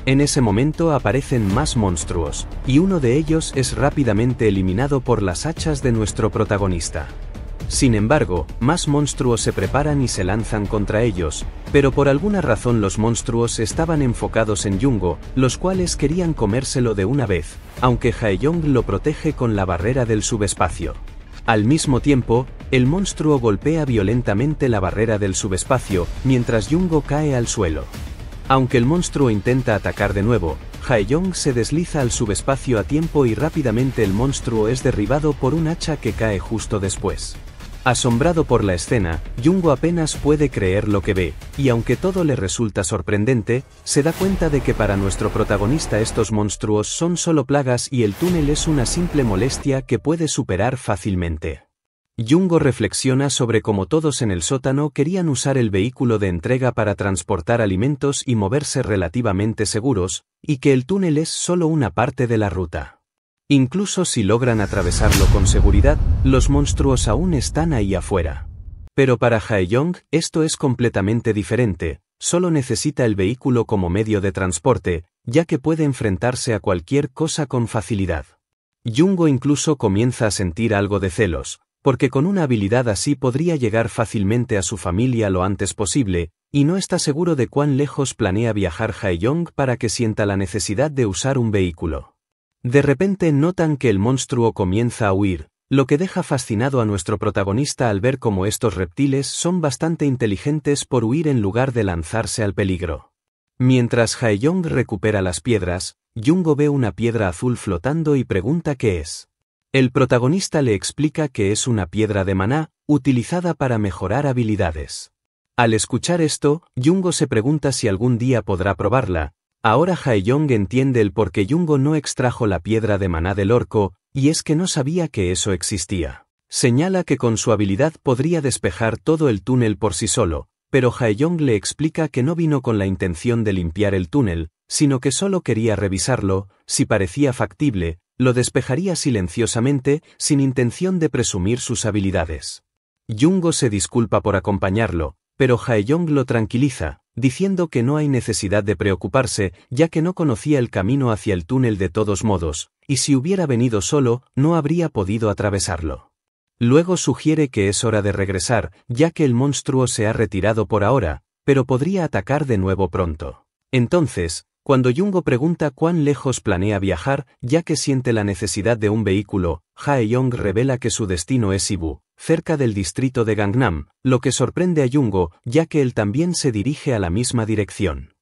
En ese momento aparecen más monstruos, y uno de ellos es rápidamente eliminado por las hachas de nuestro protagonista. Sin embargo, más monstruos se preparan y se lanzan contra ellos, pero por alguna razón los monstruos estaban enfocados en Jungo, los cuales querían comérselo de una vez, aunque Haeyong lo protege con la barrera del subespacio. Al mismo tiempo, el monstruo golpea violentamente la barrera del subespacio, mientras Jungo cae al suelo. Aunque el monstruo intenta atacar de nuevo, Haeyong se desliza al subespacio a tiempo y rápidamente el monstruo es derribado por un hacha que cae justo después. Asombrado por la escena, Jungo apenas puede creer lo que ve, y aunque todo le resulta sorprendente, se da cuenta de que para nuestro protagonista estos monstruos son solo plagas y el túnel es una simple molestia que puede superar fácilmente. Jungo reflexiona sobre cómo todos en el sótano querían usar el vehículo de entrega para transportar alimentos y moverse relativamente seguros, y que el túnel es solo una parte de la ruta. Incluso si logran atravesarlo con seguridad, los monstruos aún están ahí afuera. Pero para Haeyong esto es completamente diferente, solo necesita el vehículo como medio de transporte, ya que puede enfrentarse a cualquier cosa con facilidad. Jungo incluso comienza a sentir algo de celos, porque con una habilidad así podría llegar fácilmente a su familia lo antes posible, y no está seguro de cuán lejos planea viajar Haeyong para que sienta la necesidad de usar un vehículo. De repente notan que el monstruo comienza a huir, lo que deja fascinado a nuestro protagonista al ver cómo estos reptiles son bastante inteligentes por huir en lugar de lanzarse al peligro. Mientras Haeyong recupera las piedras, Jungo ve una piedra azul flotando y pregunta qué es. El protagonista le explica que es una piedra de maná, utilizada para mejorar habilidades. Al escuchar esto, Jungo se pregunta si algún día podrá probarla. Ahora Haeyong entiende el por qué Jungo no extrajo la piedra de maná del orco, y es que no sabía que eso existía. Señala que con su habilidad podría despejar todo el túnel por sí solo, pero Haeyong le explica que no vino con la intención de limpiar el túnel, sino que solo quería revisarlo, si parecía factible, lo despejaría silenciosamente, sin intención de presumir sus habilidades. Jungo se disculpa por acompañarlo, pero Haeyong lo tranquiliza, diciendo que no hay necesidad de preocuparse, ya que no conocía el camino hacia el túnel de todos modos, y si hubiera venido solo, no habría podido atravesarlo. Luego sugiere que es hora de regresar, ya que el monstruo se ha retirado por ahora, pero podría atacar de nuevo pronto. Entonces, cuando Jungo pregunta cuán lejos planea viajar, ya que siente la necesidad de un vehículo, Haeyong revela que su destino es Ibu, cerca del distrito de Gangnam, lo que sorprende a Jungo, ya que él también se dirige a la misma dirección.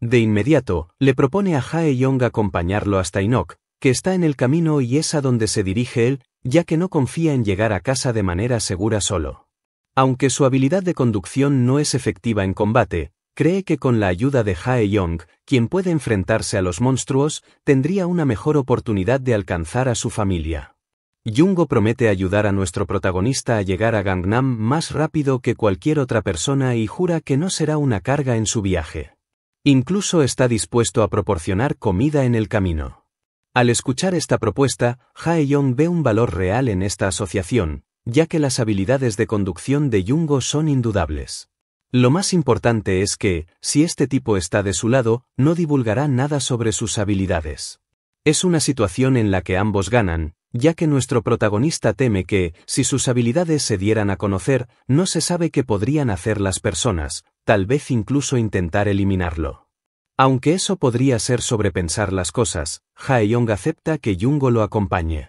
De inmediato, le propone a Haeyong acompañarlo hasta Inok, que está en el camino y es a donde se dirige él, ya que no confía en llegar a casa de manera segura solo. Aunque su habilidad de conducción no es efectiva en combate, cree que con la ayuda de Hae Young, quien puede enfrentarse a los monstruos, tendría una mejor oportunidad de alcanzar a su familia. Jungo promete ayudar a nuestro protagonista a llegar a Gangnam más rápido que cualquier otra persona y jura que no será una carga en su viaje. Incluso está dispuesto a proporcionar comida en el camino. Al escuchar esta propuesta, Hae Young ve un valor real en esta asociación, ya que las habilidades de conducción de Jungo son indudables. Lo más importante es que, si este tipo está de su lado, no divulgará nada sobre sus habilidades. Es una situación en la que ambos ganan, ya que nuestro protagonista teme que, si sus habilidades se dieran a conocer, no se sabe qué podrían hacer las personas, tal vez incluso intentar eliminarlo. Aunque eso podría ser sobrepensar las cosas, Young acepta que Jungo lo acompañe.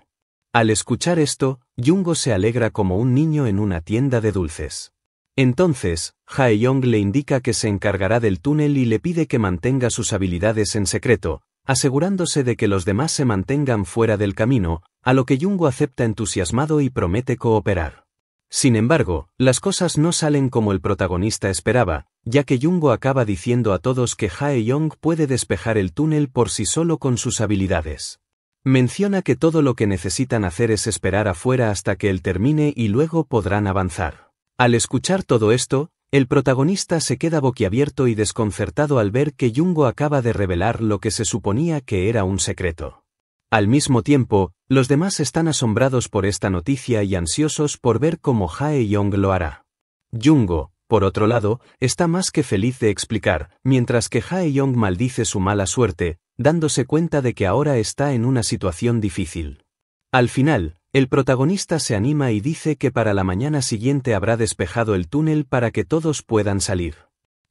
Al escuchar esto, Jungo se alegra como un niño en una tienda de dulces. Entonces, Young le indica que se encargará del túnel y le pide que mantenga sus habilidades en secreto, asegurándose de que los demás se mantengan fuera del camino, a lo que Jungo acepta entusiasmado y promete cooperar. Sin embargo, las cosas no salen como el protagonista esperaba, ya que Jungo acaba diciendo a todos que Jae-young puede despejar el túnel por sí solo con sus habilidades. Menciona que todo lo que necesitan hacer es esperar afuera hasta que él termine y luego podrán avanzar. Al escuchar todo esto, el protagonista se queda boquiabierto y desconcertado al ver que Jungo acaba de revelar lo que se suponía que era un secreto. Al mismo tiempo, los demás están asombrados por esta noticia y ansiosos por ver cómo Hae lo hará. Jungo, por otro lado, está más que feliz de explicar, mientras que Hae Young maldice su mala suerte, dándose cuenta de que ahora está en una situación difícil. Al final, el protagonista se anima y dice que para la mañana siguiente habrá despejado el túnel para que todos puedan salir.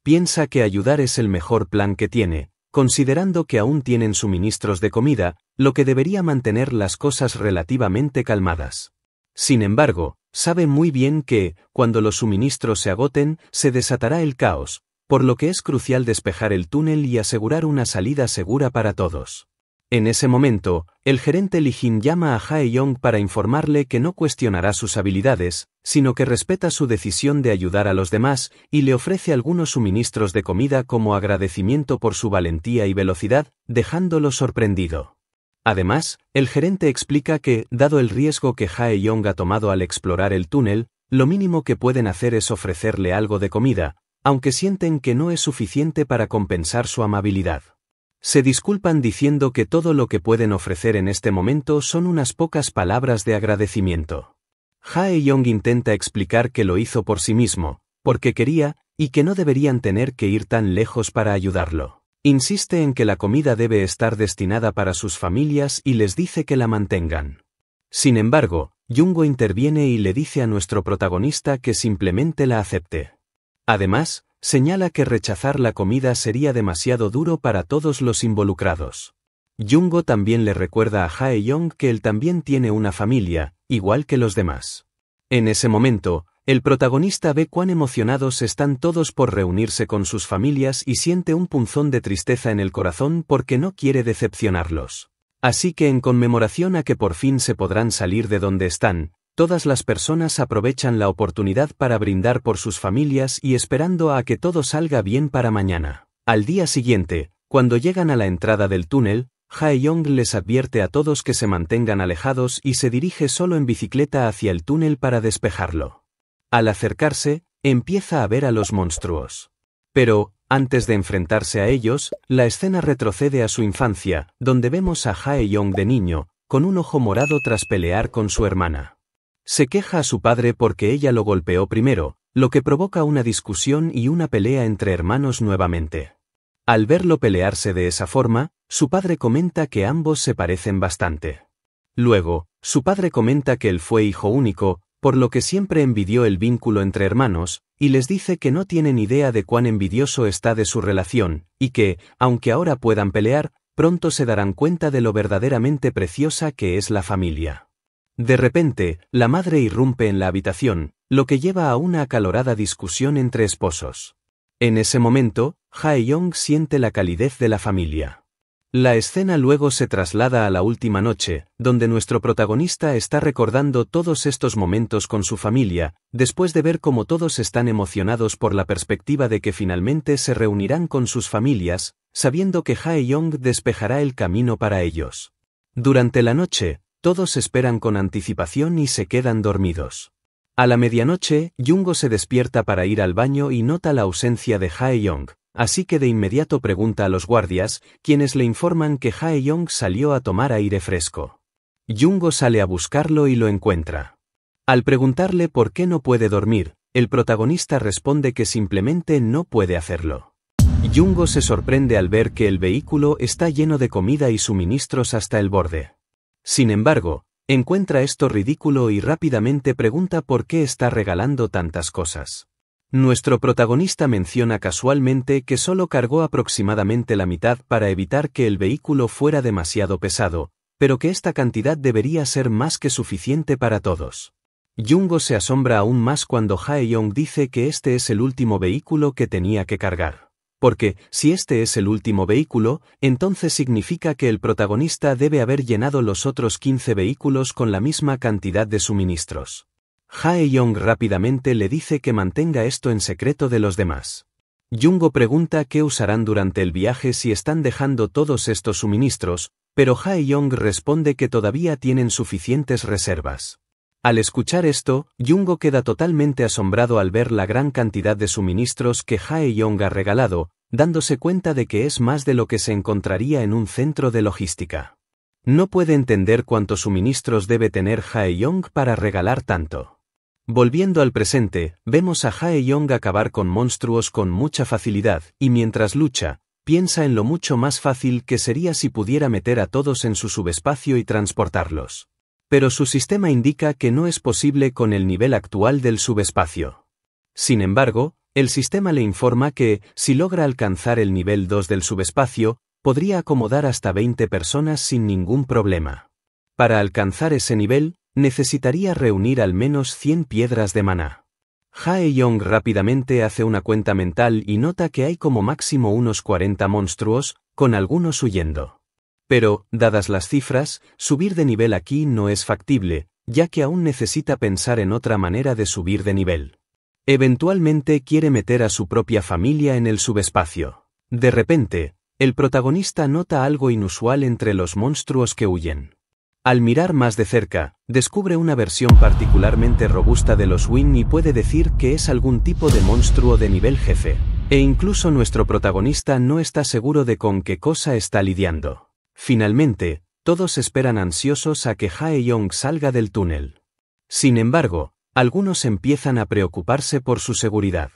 Piensa que ayudar es el mejor plan que tiene, considerando que aún tienen suministros de comida, lo que debería mantener las cosas relativamente calmadas. Sin embargo, sabe muy bien que, cuando los suministros se agoten, se desatará el caos, por lo que es crucial despejar el túnel y asegurar una salida segura para todos. En ese momento, el gerente Lee Jin llama a Hae Yong para informarle que no cuestionará sus habilidades, sino que respeta su decisión de ayudar a los demás y le ofrece algunos suministros de comida como agradecimiento por su valentía y velocidad, dejándolo sorprendido. Además, el gerente explica que, dado el riesgo que Hae Young ha tomado al explorar el túnel, lo mínimo que pueden hacer es ofrecerle algo de comida, aunque sienten que no es suficiente para compensar su amabilidad. Se disculpan diciendo que todo lo que pueden ofrecer en este momento son unas pocas palabras de agradecimiento. Hae Young intenta explicar que lo hizo por sí mismo, porque quería, y que no deberían tener que ir tan lejos para ayudarlo. Insiste en que la comida debe estar destinada para sus familias y les dice que la mantengan. Sin embargo, Jungo interviene y le dice a nuestro protagonista que simplemente la acepte. Además, señala que rechazar la comida sería demasiado duro para todos los involucrados. Jungo también le recuerda a Hae-young que él también tiene una familia, igual que los demás. En ese momento, el protagonista ve cuán emocionados están todos por reunirse con sus familias y siente un punzón de tristeza en el corazón porque no quiere decepcionarlos. Así que en conmemoración a que por fin se podrán salir de donde están, todas las personas aprovechan la oportunidad para brindar por sus familias y esperando a que todo salga bien para mañana. Al día siguiente, cuando llegan a la entrada del túnel, Haeyong les advierte a todos que se mantengan alejados y se dirige solo en bicicleta hacia el túnel para despejarlo. Al acercarse, empieza a ver a los monstruos. Pero, antes de enfrentarse a ellos, la escena retrocede a su infancia, donde vemos a Haeyong de niño, con un ojo morado tras pelear con su hermana. Se queja a su padre porque ella lo golpeó primero, lo que provoca una discusión y una pelea entre hermanos nuevamente. Al verlo pelearse de esa forma, su padre comenta que ambos se parecen bastante. Luego, su padre comenta que él fue hijo único, por lo que siempre envidió el vínculo entre hermanos, y les dice que no tienen idea de cuán envidioso está de su relación, y que, aunque ahora puedan pelear, pronto se darán cuenta de lo verdaderamente preciosa que es la familia. De repente, la madre irrumpe en la habitación, lo que lleva a una acalorada discusión entre esposos. En ese momento, Young siente la calidez de la familia. La escena luego se traslada a la última noche, donde nuestro protagonista está recordando todos estos momentos con su familia, después de ver cómo todos están emocionados por la perspectiva de que finalmente se reunirán con sus familias, sabiendo que Hae Young despejará el camino para ellos. Durante la noche, todos esperan con anticipación y se quedan dormidos. A la medianoche, Jungo se despierta para ir al baño y nota la ausencia de Hae-young, así que de inmediato pregunta a los guardias, quienes le informan que Hae-young salió a tomar aire fresco. Jungo sale a buscarlo y lo encuentra. Al preguntarle por qué no puede dormir, el protagonista responde que simplemente no puede hacerlo. Jungo se sorprende al ver que el vehículo está lleno de comida y suministros hasta el borde. Sin embargo, encuentra esto ridículo y rápidamente pregunta por qué está regalando tantas cosas. Nuestro protagonista menciona casualmente que solo cargó aproximadamente la mitad para evitar que el vehículo fuera demasiado pesado, pero que esta cantidad debería ser más que suficiente para todos. Jungo se asombra aún más cuando Hae-yong dice que este es el último vehículo que tenía que cargar porque, si este es el último vehículo, entonces significa que el protagonista debe haber llenado los otros 15 vehículos con la misma cantidad de suministros. Hae Young rápidamente le dice que mantenga esto en secreto de los demás. Jungo pregunta qué usarán durante el viaje si están dejando todos estos suministros, pero Hae Young responde que todavía tienen suficientes reservas. Al escuchar esto, Jungo queda totalmente asombrado al ver la gran cantidad de suministros que Hae Yong ha regalado, dándose cuenta de que es más de lo que se encontraría en un centro de logística. No puede entender cuántos suministros debe tener Hae Yong para regalar tanto. Volviendo al presente, vemos a Hae Yong acabar con monstruos con mucha facilidad, y mientras lucha, piensa en lo mucho más fácil que sería si pudiera meter a todos en su subespacio y transportarlos pero su sistema indica que no es posible con el nivel actual del subespacio. Sin embargo, el sistema le informa que, si logra alcanzar el nivel 2 del subespacio, podría acomodar hasta 20 personas sin ningún problema. Para alcanzar ese nivel, necesitaría reunir al menos 100 piedras de maná. Hae Young rápidamente hace una cuenta mental y nota que hay como máximo unos 40 monstruos, con algunos huyendo. Pero, dadas las cifras, subir de nivel aquí no es factible, ya que aún necesita pensar en otra manera de subir de nivel. Eventualmente quiere meter a su propia familia en el subespacio. De repente, el protagonista nota algo inusual entre los monstruos que huyen. Al mirar más de cerca, descubre una versión particularmente robusta de los Win y puede decir que es algún tipo de monstruo de nivel jefe. E incluso nuestro protagonista no está seguro de con qué cosa está lidiando. Finalmente, todos esperan ansiosos a que Hae young salga del túnel. Sin embargo, algunos empiezan a preocuparse por su seguridad.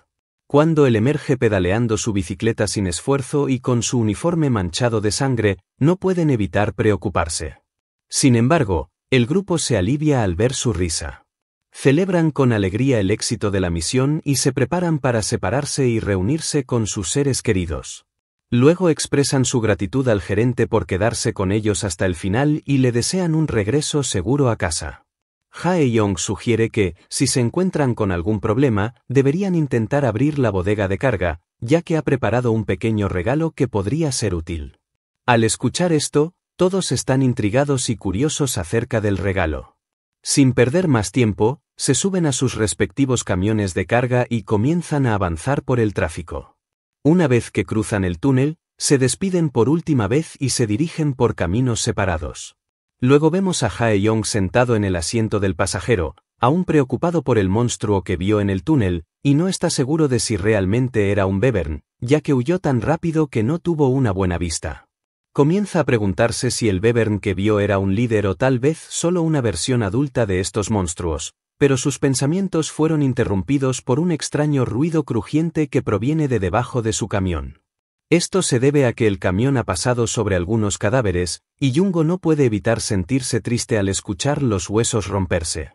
Cuando él emerge pedaleando su bicicleta sin esfuerzo y con su uniforme manchado de sangre, no pueden evitar preocuparse. Sin embargo, el grupo se alivia al ver su risa. Celebran con alegría el éxito de la misión y se preparan para separarse y reunirse con sus seres queridos. Luego expresan su gratitud al gerente por quedarse con ellos hasta el final y le desean un regreso seguro a casa. Hae Young sugiere que, si se encuentran con algún problema, deberían intentar abrir la bodega de carga, ya que ha preparado un pequeño regalo que podría ser útil. Al escuchar esto, todos están intrigados y curiosos acerca del regalo. Sin perder más tiempo, se suben a sus respectivos camiones de carga y comienzan a avanzar por el tráfico. Una vez que cruzan el túnel, se despiden por última vez y se dirigen por caminos separados. Luego vemos a Hae yong sentado en el asiento del pasajero, aún preocupado por el monstruo que vio en el túnel, y no está seguro de si realmente era un Bevern, ya que huyó tan rápido que no tuvo una buena vista. Comienza a preguntarse si el Bevern que vio era un líder o tal vez solo una versión adulta de estos monstruos, pero sus pensamientos fueron interrumpidos por un extraño ruido crujiente que proviene de debajo de su camión. Esto se debe a que el camión ha pasado sobre algunos cadáveres, y Jungo no puede evitar sentirse triste al escuchar los huesos romperse.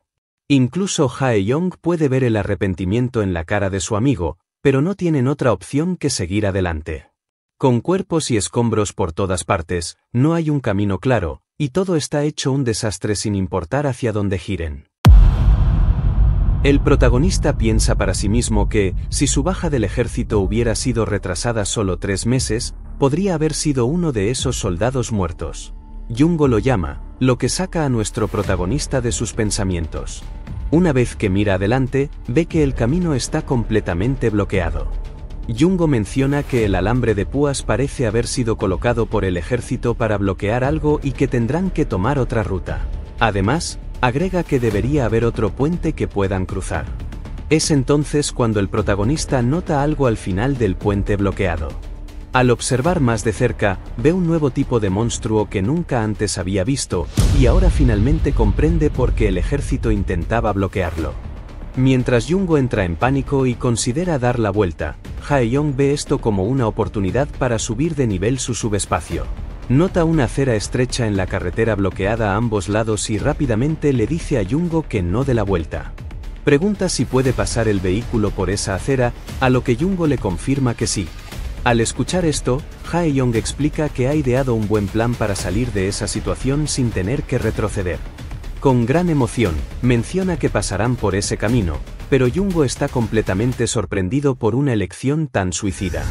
Incluso Hae-young puede ver el arrepentimiento en la cara de su amigo, pero no tienen otra opción que seguir adelante. Con cuerpos y escombros por todas partes, no hay un camino claro, y todo está hecho un desastre sin importar hacia dónde giren. El protagonista piensa para sí mismo que, si su baja del ejército hubiera sido retrasada solo tres meses, podría haber sido uno de esos soldados muertos. Jungo lo llama, lo que saca a nuestro protagonista de sus pensamientos. Una vez que mira adelante, ve que el camino está completamente bloqueado. Jungo menciona que el alambre de púas parece haber sido colocado por el ejército para bloquear algo y que tendrán que tomar otra ruta. Además, agrega que debería haber otro puente que puedan cruzar. Es entonces cuando el protagonista nota algo al final del puente bloqueado. Al observar más de cerca, ve un nuevo tipo de monstruo que nunca antes había visto, y ahora finalmente comprende por qué el ejército intentaba bloquearlo. Mientras Jungo entra en pánico y considera dar la vuelta, Haeyong ve esto como una oportunidad para subir de nivel su subespacio. Nota una acera estrecha en la carretera bloqueada a ambos lados y rápidamente le dice a Jungo que no dé la vuelta. Pregunta si puede pasar el vehículo por esa acera, a lo que Jungo le confirma que sí. Al escuchar esto, Ha-young explica que ha ideado un buen plan para salir de esa situación sin tener que retroceder. Con gran emoción, menciona que pasarán por ese camino, pero Jungo está completamente sorprendido por una elección tan suicida.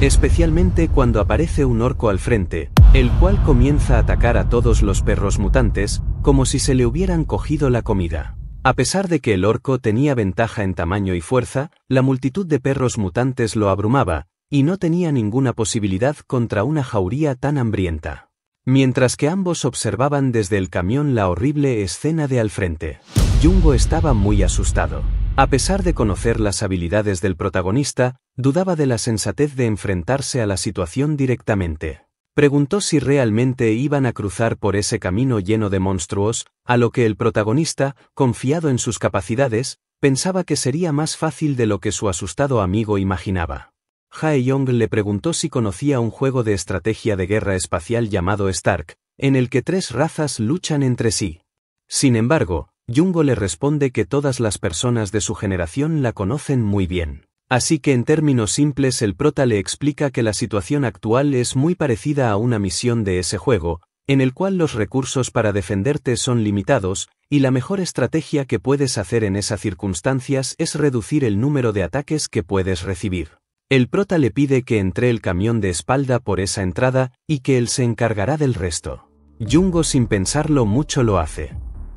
Especialmente cuando aparece un orco al frente, el cual comienza a atacar a todos los perros mutantes, como si se le hubieran cogido la comida. A pesar de que el orco tenía ventaja en tamaño y fuerza, la multitud de perros mutantes lo abrumaba, y no tenía ninguna posibilidad contra una jauría tan hambrienta. Mientras que ambos observaban desde el camión la horrible escena de al frente, Yungo estaba muy asustado. A pesar de conocer las habilidades del protagonista, dudaba de la sensatez de enfrentarse a la situación directamente preguntó si realmente iban a cruzar por ese camino lleno de monstruos, a lo que el protagonista, confiado en sus capacidades, pensaba que sería más fácil de lo que su asustado amigo imaginaba. Hae-yong le preguntó si conocía un juego de estrategia de guerra espacial llamado Stark, en el que tres razas luchan entre sí. Sin embargo, Jungo le responde que todas las personas de su generación la conocen muy bien. Así que en términos simples el prota le explica que la situación actual es muy parecida a una misión de ese juego, en el cual los recursos para defenderte son limitados, y la mejor estrategia que puedes hacer en esas circunstancias es reducir el número de ataques que puedes recibir. El prota le pide que entre el camión de espalda por esa entrada y que él se encargará del resto. Jungo sin pensarlo mucho lo hace.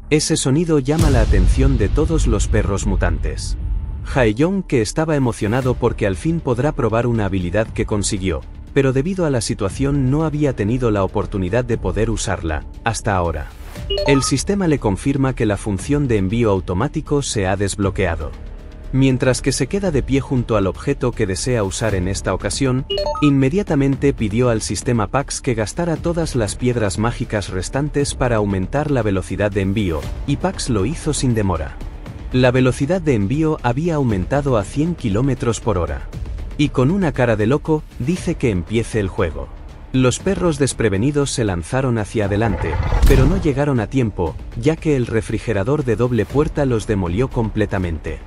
Ese sonido llama la atención de todos los perros mutantes. Haeyong, que estaba emocionado porque al fin podrá probar una habilidad que consiguió, pero debido a la situación no había tenido la oportunidad de poder usarla, hasta ahora. El sistema le confirma que la función de envío automático se ha desbloqueado. Mientras que se queda de pie junto al objeto que desea usar en esta ocasión, inmediatamente pidió al sistema PAX que gastara todas las piedras mágicas restantes para aumentar la velocidad de envío, y PAX lo hizo sin demora. La velocidad de envío había aumentado a 100 km por hora. Y con una cara de loco, dice que empiece el juego. Los perros desprevenidos se lanzaron hacia adelante, pero no llegaron a tiempo, ya que el refrigerador de doble puerta los demolió completamente.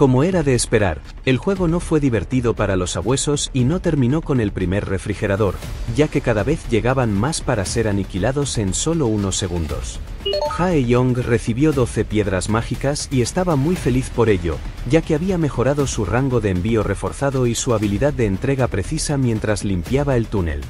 Como era de esperar, el juego no fue divertido para los abuesos y no terminó con el primer refrigerador, ya que cada vez llegaban más para ser aniquilados en solo unos segundos. Hae Young recibió 12 piedras mágicas y estaba muy feliz por ello, ya que había mejorado su rango de envío reforzado y su habilidad de entrega precisa mientras limpiaba el túnel.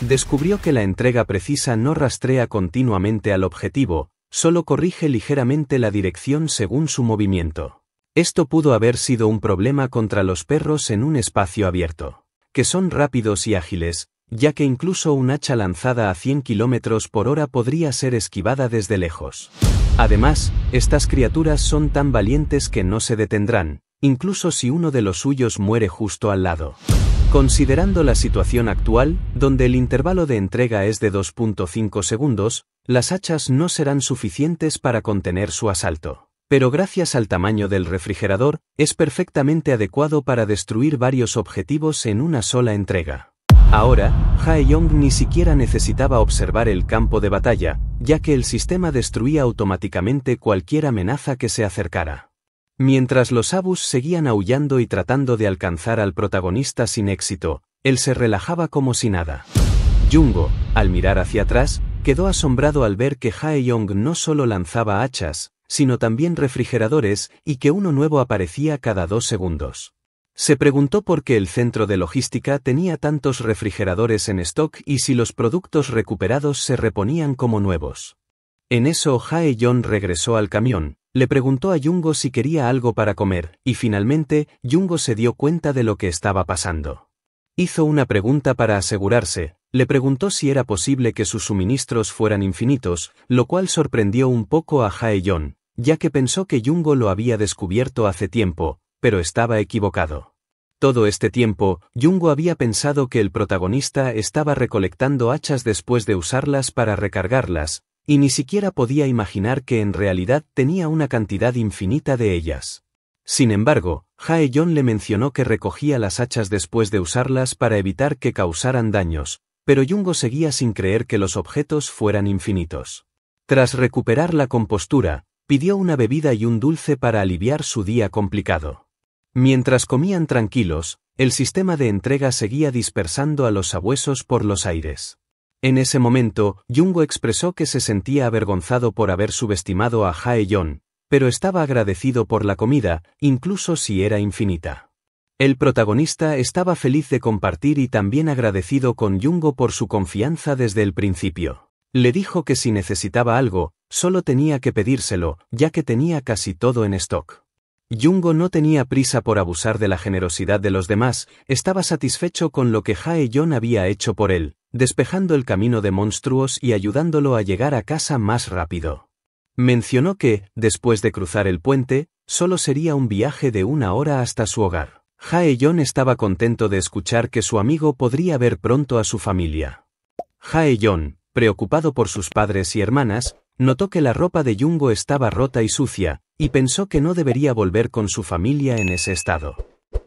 Descubrió que la entrega precisa no rastrea continuamente al objetivo, solo corrige ligeramente la dirección según su movimiento. Esto pudo haber sido un problema contra los perros en un espacio abierto, que son rápidos y ágiles, ya que incluso un hacha lanzada a 100 km por hora podría ser esquivada desde lejos. Además, estas criaturas son tan valientes que no se detendrán, incluso si uno de los suyos muere justo al lado. Considerando la situación actual, donde el intervalo de entrega es de 2.5 segundos, las hachas no serán suficientes para contener su asalto pero gracias al tamaño del refrigerador, es perfectamente adecuado para destruir varios objetivos en una sola entrega. Ahora, Haeyong ni siquiera necesitaba observar el campo de batalla, ya que el sistema destruía automáticamente cualquier amenaza que se acercara. Mientras los Abus seguían aullando y tratando de alcanzar al protagonista sin éxito, él se relajaba como si nada. Jungo, al mirar hacia atrás, quedó asombrado al ver que Haeyong no solo lanzaba hachas, sino también refrigeradores, y que uno nuevo aparecía cada dos segundos. Se preguntó por qué el centro de logística tenía tantos refrigeradores en stock y si los productos recuperados se reponían como nuevos. En eso Jae-Yon regresó al camión, le preguntó a Jungo si quería algo para comer, y finalmente, Jungo se dio cuenta de lo que estaba pasando. Hizo una pregunta para asegurarse, le preguntó si era posible que sus suministros fueran infinitos, lo cual sorprendió un poco a Jae-yon, ya que pensó que Jungo lo había descubierto hace tiempo, pero estaba equivocado. Todo este tiempo, Jungo había pensado que el protagonista estaba recolectando hachas después de usarlas para recargarlas, y ni siquiera podía imaginar que en realidad tenía una cantidad infinita de ellas. Sin embargo, Jae-Yon le mencionó que recogía las hachas después de usarlas para evitar que causaran daños, pero Jungo seguía sin creer que los objetos fueran infinitos. Tras recuperar la compostura, pidió una bebida y un dulce para aliviar su día complicado. Mientras comían tranquilos, el sistema de entrega seguía dispersando a los sabuesos por los aires. En ese momento, Jungo expresó que se sentía avergonzado por haber subestimado a yon pero estaba agradecido por la comida, incluso si era infinita. El protagonista estaba feliz de compartir y también agradecido con Jungo por su confianza desde el principio. Le dijo que si necesitaba algo, solo tenía que pedírselo, ya que tenía casi todo en stock. Jungo no tenía prisa por abusar de la generosidad de los demás, estaba satisfecho con lo que Jae-yon había hecho por él, despejando el camino de monstruos y ayudándolo a llegar a casa más rápido. Mencionó que, después de cruzar el puente, solo sería un viaje de una hora hasta su hogar jae estaba contento de escuchar que su amigo podría ver pronto a su familia. jae preocupado por sus padres y hermanas, notó que la ropa de yungo estaba rota y sucia, y pensó que no debería volver con su familia en ese estado.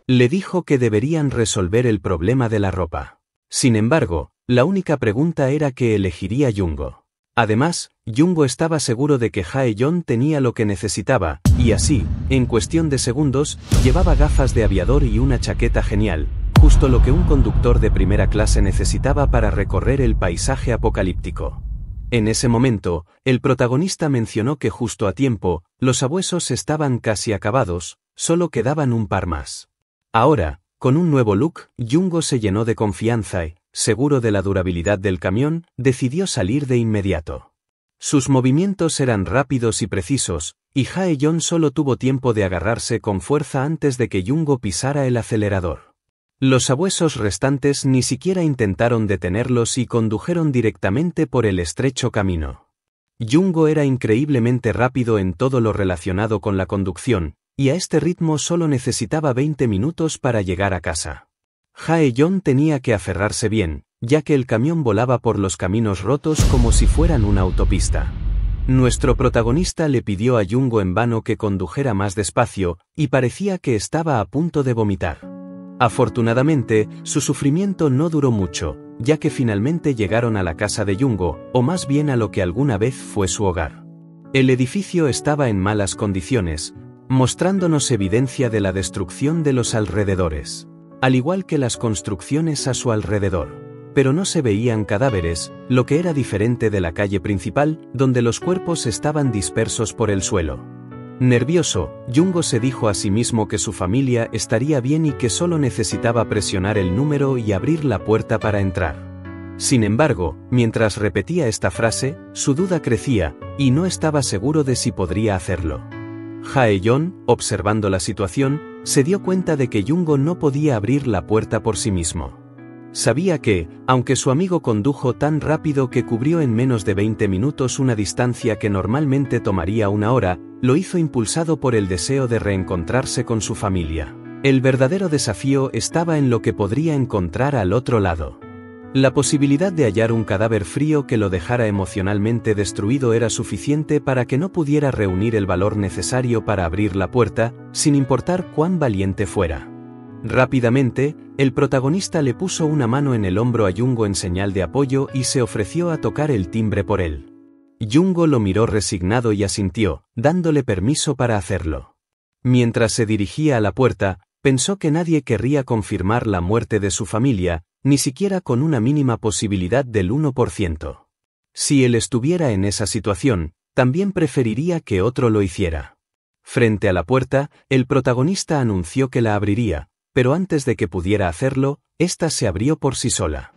Le dijo que deberían resolver el problema de la ropa. Sin embargo, la única pregunta era qué elegiría yungo Además, Jungo estaba seguro de que Hae yon tenía lo que necesitaba, y así, en cuestión de segundos, llevaba gafas de aviador y una chaqueta genial, justo lo que un conductor de primera clase necesitaba para recorrer el paisaje apocalíptico. En ese momento, el protagonista mencionó que justo a tiempo, los abuesos estaban casi acabados, solo quedaban un par más. Ahora, con un nuevo look, Jungo se llenó de confianza y, seguro de la durabilidad del camión, decidió salir de inmediato. Sus movimientos eran rápidos y precisos, y Jae-Yon solo tuvo tiempo de agarrarse con fuerza antes de que Yungo pisara el acelerador. Los sabuesos restantes ni siquiera intentaron detenerlos y condujeron directamente por el estrecho camino. Yungo era increíblemente rápido en todo lo relacionado con la conducción, y a este ritmo solo necesitaba 20 minutos para llegar a casa. jae tenía que aferrarse bien, ya que el camión volaba por los caminos rotos como si fueran una autopista. Nuestro protagonista le pidió a Jungo en vano que condujera más despacio, y parecía que estaba a punto de vomitar. Afortunadamente, su sufrimiento no duró mucho, ya que finalmente llegaron a la casa de Jungo, o más bien a lo que alguna vez fue su hogar. El edificio estaba en malas condiciones, mostrándonos evidencia de la destrucción de los alrededores, al igual que las construcciones a su alrededor pero no se veían cadáveres, lo que era diferente de la calle principal, donde los cuerpos estaban dispersos por el suelo. Nervioso, Jungo se dijo a sí mismo que su familia estaría bien y que solo necesitaba presionar el número y abrir la puerta para entrar. Sin embargo, mientras repetía esta frase, su duda crecía, y no estaba seguro de si podría hacerlo. Jae-yong, observando la situación, se dio cuenta de que Jungo no podía abrir la puerta por sí mismo. Sabía que, aunque su amigo condujo tan rápido que cubrió en menos de 20 minutos una distancia que normalmente tomaría una hora, lo hizo impulsado por el deseo de reencontrarse con su familia. El verdadero desafío estaba en lo que podría encontrar al otro lado. La posibilidad de hallar un cadáver frío que lo dejara emocionalmente destruido era suficiente para que no pudiera reunir el valor necesario para abrir la puerta, sin importar cuán valiente fuera. Rápidamente, el protagonista le puso una mano en el hombro a Jungo en señal de apoyo y se ofreció a tocar el timbre por él. Jungo lo miró resignado y asintió, dándole permiso para hacerlo. Mientras se dirigía a la puerta, pensó que nadie querría confirmar la muerte de su familia, ni siquiera con una mínima posibilidad del 1%. Si él estuviera en esa situación, también preferiría que otro lo hiciera. Frente a la puerta, el protagonista anunció que la abriría, pero antes de que pudiera hacerlo, ésta se abrió por sí sola.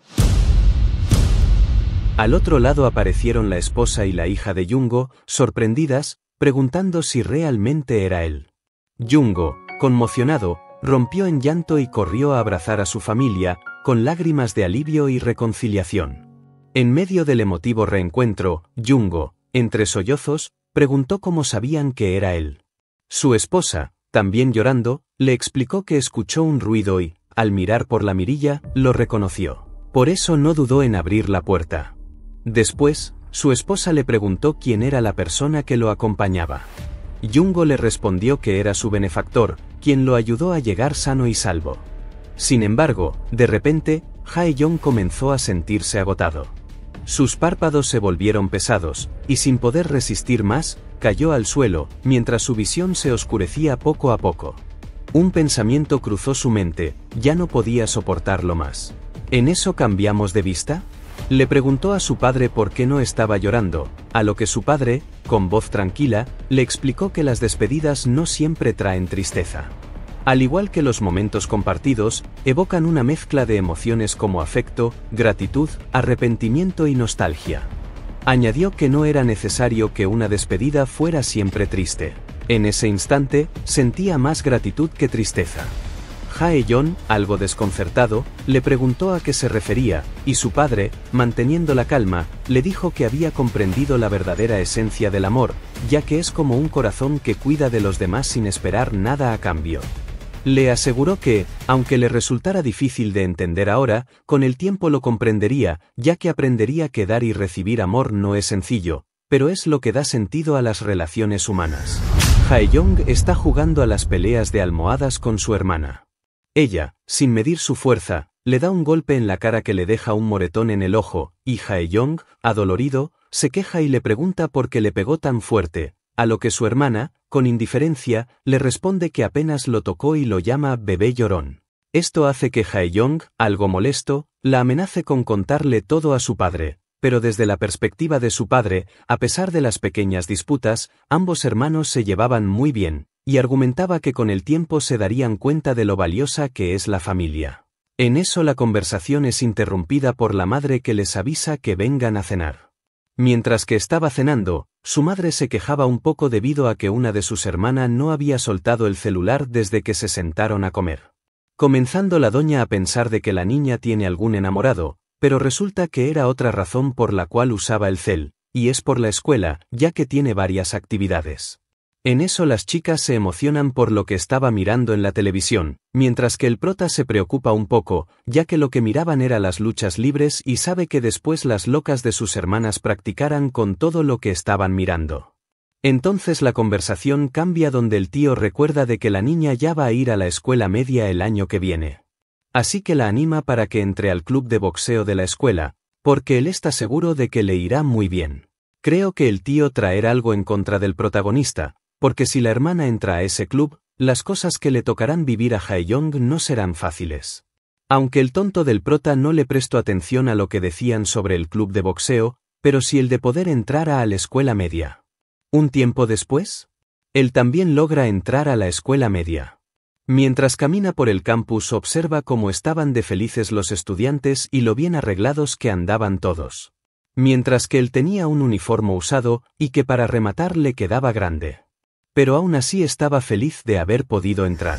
Al otro lado aparecieron la esposa y la hija de Yungo, sorprendidas, preguntando si realmente era él. Yungo, conmocionado, rompió en llanto y corrió a abrazar a su familia, con lágrimas de alivio y reconciliación. En medio del emotivo reencuentro, Yungo, entre sollozos, preguntó cómo sabían que era él. Su esposa, también llorando, le explicó que escuchó un ruido y, al mirar por la mirilla, lo reconoció. Por eso no dudó en abrir la puerta. Después, su esposa le preguntó quién era la persona que lo acompañaba. Jungo le respondió que era su benefactor, quien lo ayudó a llegar sano y salvo. Sin embargo, de repente, Yong comenzó a sentirse agotado. Sus párpados se volvieron pesados, y sin poder resistir más, cayó al suelo, mientras su visión se oscurecía poco a poco. Un pensamiento cruzó su mente, ya no podía soportarlo más. ¿En eso cambiamos de vista? Le preguntó a su padre por qué no estaba llorando, a lo que su padre, con voz tranquila, le explicó que las despedidas no siempre traen tristeza. Al igual que los momentos compartidos, evocan una mezcla de emociones como afecto, gratitud, arrepentimiento y nostalgia. Añadió que no era necesario que una despedida fuera siempre triste. En ese instante, sentía más gratitud que tristeza. Jae-yon, algo desconcertado, le preguntó a qué se refería, y su padre, manteniendo la calma, le dijo que había comprendido la verdadera esencia del amor, ya que es como un corazón que cuida de los demás sin esperar nada a cambio. Le aseguró que, aunque le resultara difícil de entender ahora, con el tiempo lo comprendería, ya que aprendería que dar y recibir amor no es sencillo, pero es lo que da sentido a las relaciones humanas. Haeyong está jugando a las peleas de almohadas con su hermana. Ella, sin medir su fuerza, le da un golpe en la cara que le deja un moretón en el ojo, y Haeyong, adolorido, se queja y le pregunta por qué le pegó tan fuerte, a lo que su hermana, con indiferencia, le responde que apenas lo tocó y lo llama bebé llorón. Esto hace que Young, algo molesto, la amenace con contarle todo a su padre, pero desde la perspectiva de su padre, a pesar de las pequeñas disputas, ambos hermanos se llevaban muy bien, y argumentaba que con el tiempo se darían cuenta de lo valiosa que es la familia. En eso la conversación es interrumpida por la madre que les avisa que vengan a cenar. Mientras que estaba cenando, su madre se quejaba un poco debido a que una de sus hermanas no había soltado el celular desde que se sentaron a comer. Comenzando la doña a pensar de que la niña tiene algún enamorado, pero resulta que era otra razón por la cual usaba el cel, y es por la escuela, ya que tiene varias actividades. En eso las chicas se emocionan por lo que estaba mirando en la televisión, mientras que el prota se preocupa un poco, ya que lo que miraban era las luchas libres y sabe que después las locas de sus hermanas practicaran con todo lo que estaban mirando. Entonces la conversación cambia donde el tío recuerda de que la niña ya va a ir a la escuela media el año que viene. Así que la anima para que entre al club de boxeo de la escuela, porque él está seguro de que le irá muy bien. Creo que el tío traerá algo en contra del protagonista, porque si la hermana entra a ese club, las cosas que le tocarán vivir a Young no serán fáciles. Aunque el tonto del prota no le prestó atención a lo que decían sobre el club de boxeo, pero si el de poder entrar a la escuela media. Un tiempo después, él también logra entrar a la escuela media. Mientras camina por el campus observa cómo estaban de felices los estudiantes y lo bien arreglados que andaban todos. Mientras que él tenía un uniforme usado y que para rematar le quedaba grande pero aún así estaba feliz de haber podido entrar.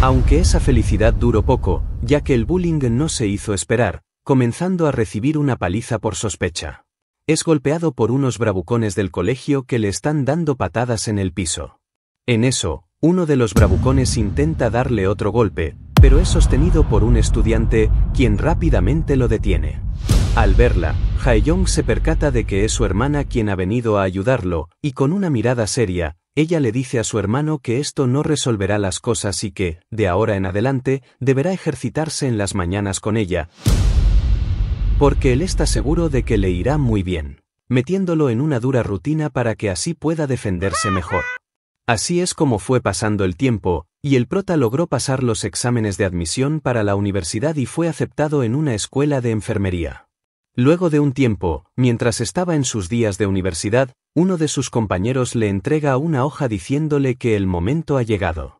Aunque esa felicidad duró poco, ya que el bullying no se hizo esperar, comenzando a recibir una paliza por sospecha. Es golpeado por unos bravucones del colegio que le están dando patadas en el piso. En eso, uno de los bravucones intenta darle otro golpe, pero es sostenido por un estudiante, quien rápidamente lo detiene. Al verla, Haeyong se percata de que es su hermana quien ha venido a ayudarlo, y con una mirada seria, ella le dice a su hermano que esto no resolverá las cosas y que, de ahora en adelante, deberá ejercitarse en las mañanas con ella, porque él está seguro de que le irá muy bien, metiéndolo en una dura rutina para que así pueda defenderse mejor. Así es como fue pasando el tiempo, y el prota logró pasar los exámenes de admisión para la universidad y fue aceptado en una escuela de enfermería. Luego de un tiempo, mientras estaba en sus días de universidad, uno de sus compañeros le entrega una hoja diciéndole que el momento ha llegado.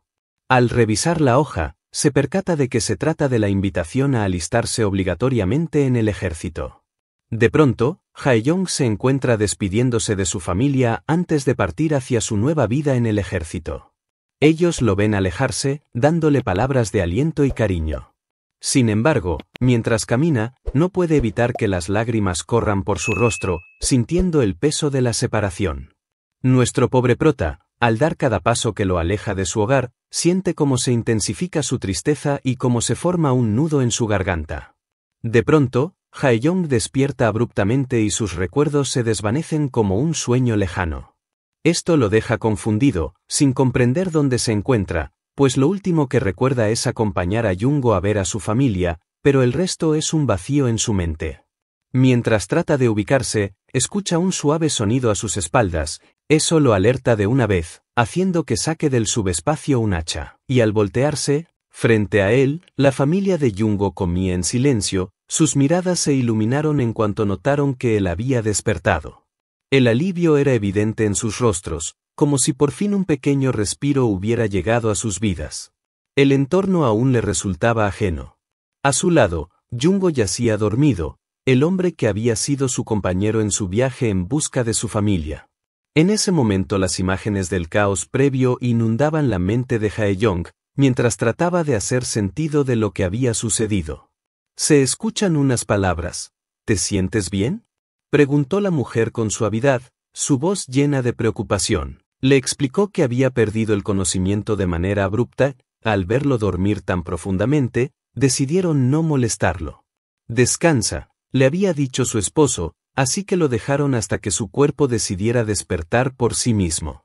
Al revisar la hoja, se percata de que se trata de la invitación a alistarse obligatoriamente en el ejército. De pronto, Haeyong se encuentra despidiéndose de su familia antes de partir hacia su nueva vida en el ejército. Ellos lo ven alejarse, dándole palabras de aliento y cariño. Sin embargo, mientras camina, no puede evitar que las lágrimas corran por su rostro, sintiendo el peso de la separación. Nuestro pobre prota, al dar cada paso que lo aleja de su hogar, siente cómo se intensifica su tristeza y cómo se forma un nudo en su garganta. De pronto, Haeyong despierta abruptamente y sus recuerdos se desvanecen como un sueño lejano. Esto lo deja confundido, sin comprender dónde se encuentra, pues lo último que recuerda es acompañar a Yungo a ver a su familia, pero el resto es un vacío en su mente. Mientras trata de ubicarse, escucha un suave sonido a sus espaldas, eso lo alerta de una vez, haciendo que saque del subespacio un hacha, y al voltearse, frente a él, la familia de Yungo comía en silencio, sus miradas se iluminaron en cuanto notaron que él había despertado. El alivio era evidente en sus rostros, como si por fin un pequeño respiro hubiera llegado a sus vidas. El entorno aún le resultaba ajeno. A su lado, Jungo yacía dormido, el hombre que había sido su compañero en su viaje en busca de su familia. En ese momento las imágenes del caos previo inundaban la mente de Jaeyong, mientras trataba de hacer sentido de lo que había sucedido. Se escuchan unas palabras. ¿Te sientes bien? preguntó la mujer con suavidad, su voz llena de preocupación. Le explicó que había perdido el conocimiento de manera abrupta, al verlo dormir tan profundamente, decidieron no molestarlo. Descansa, le había dicho su esposo, así que lo dejaron hasta que su cuerpo decidiera despertar por sí mismo.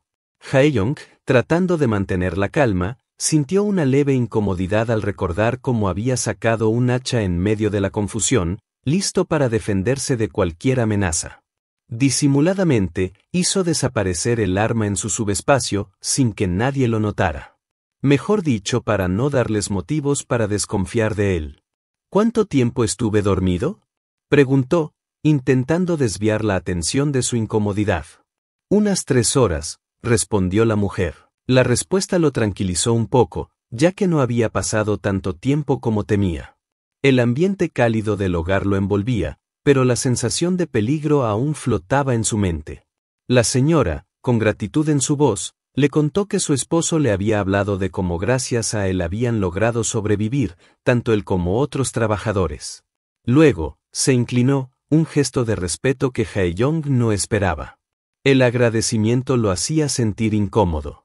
Haeyong, tratando de mantener la calma, sintió una leve incomodidad al recordar cómo había sacado un hacha en medio de la confusión, listo para defenderse de cualquier amenaza. Disimuladamente, hizo desaparecer el arma en su subespacio sin que nadie lo notara. Mejor dicho, para no darles motivos para desconfiar de él. ¿Cuánto tiempo estuve dormido? preguntó, intentando desviar la atención de su incomodidad. Unas tres horas, respondió la mujer. La respuesta lo tranquilizó un poco, ya que no había pasado tanto tiempo como temía. El ambiente cálido del hogar lo envolvía, pero la sensación de peligro aún flotaba en su mente. La señora, con gratitud en su voz, le contó que su esposo le había hablado de cómo gracias a él habían logrado sobrevivir, tanto él como otros trabajadores. Luego, se inclinó, un gesto de respeto que Young no esperaba. El agradecimiento lo hacía sentir incómodo.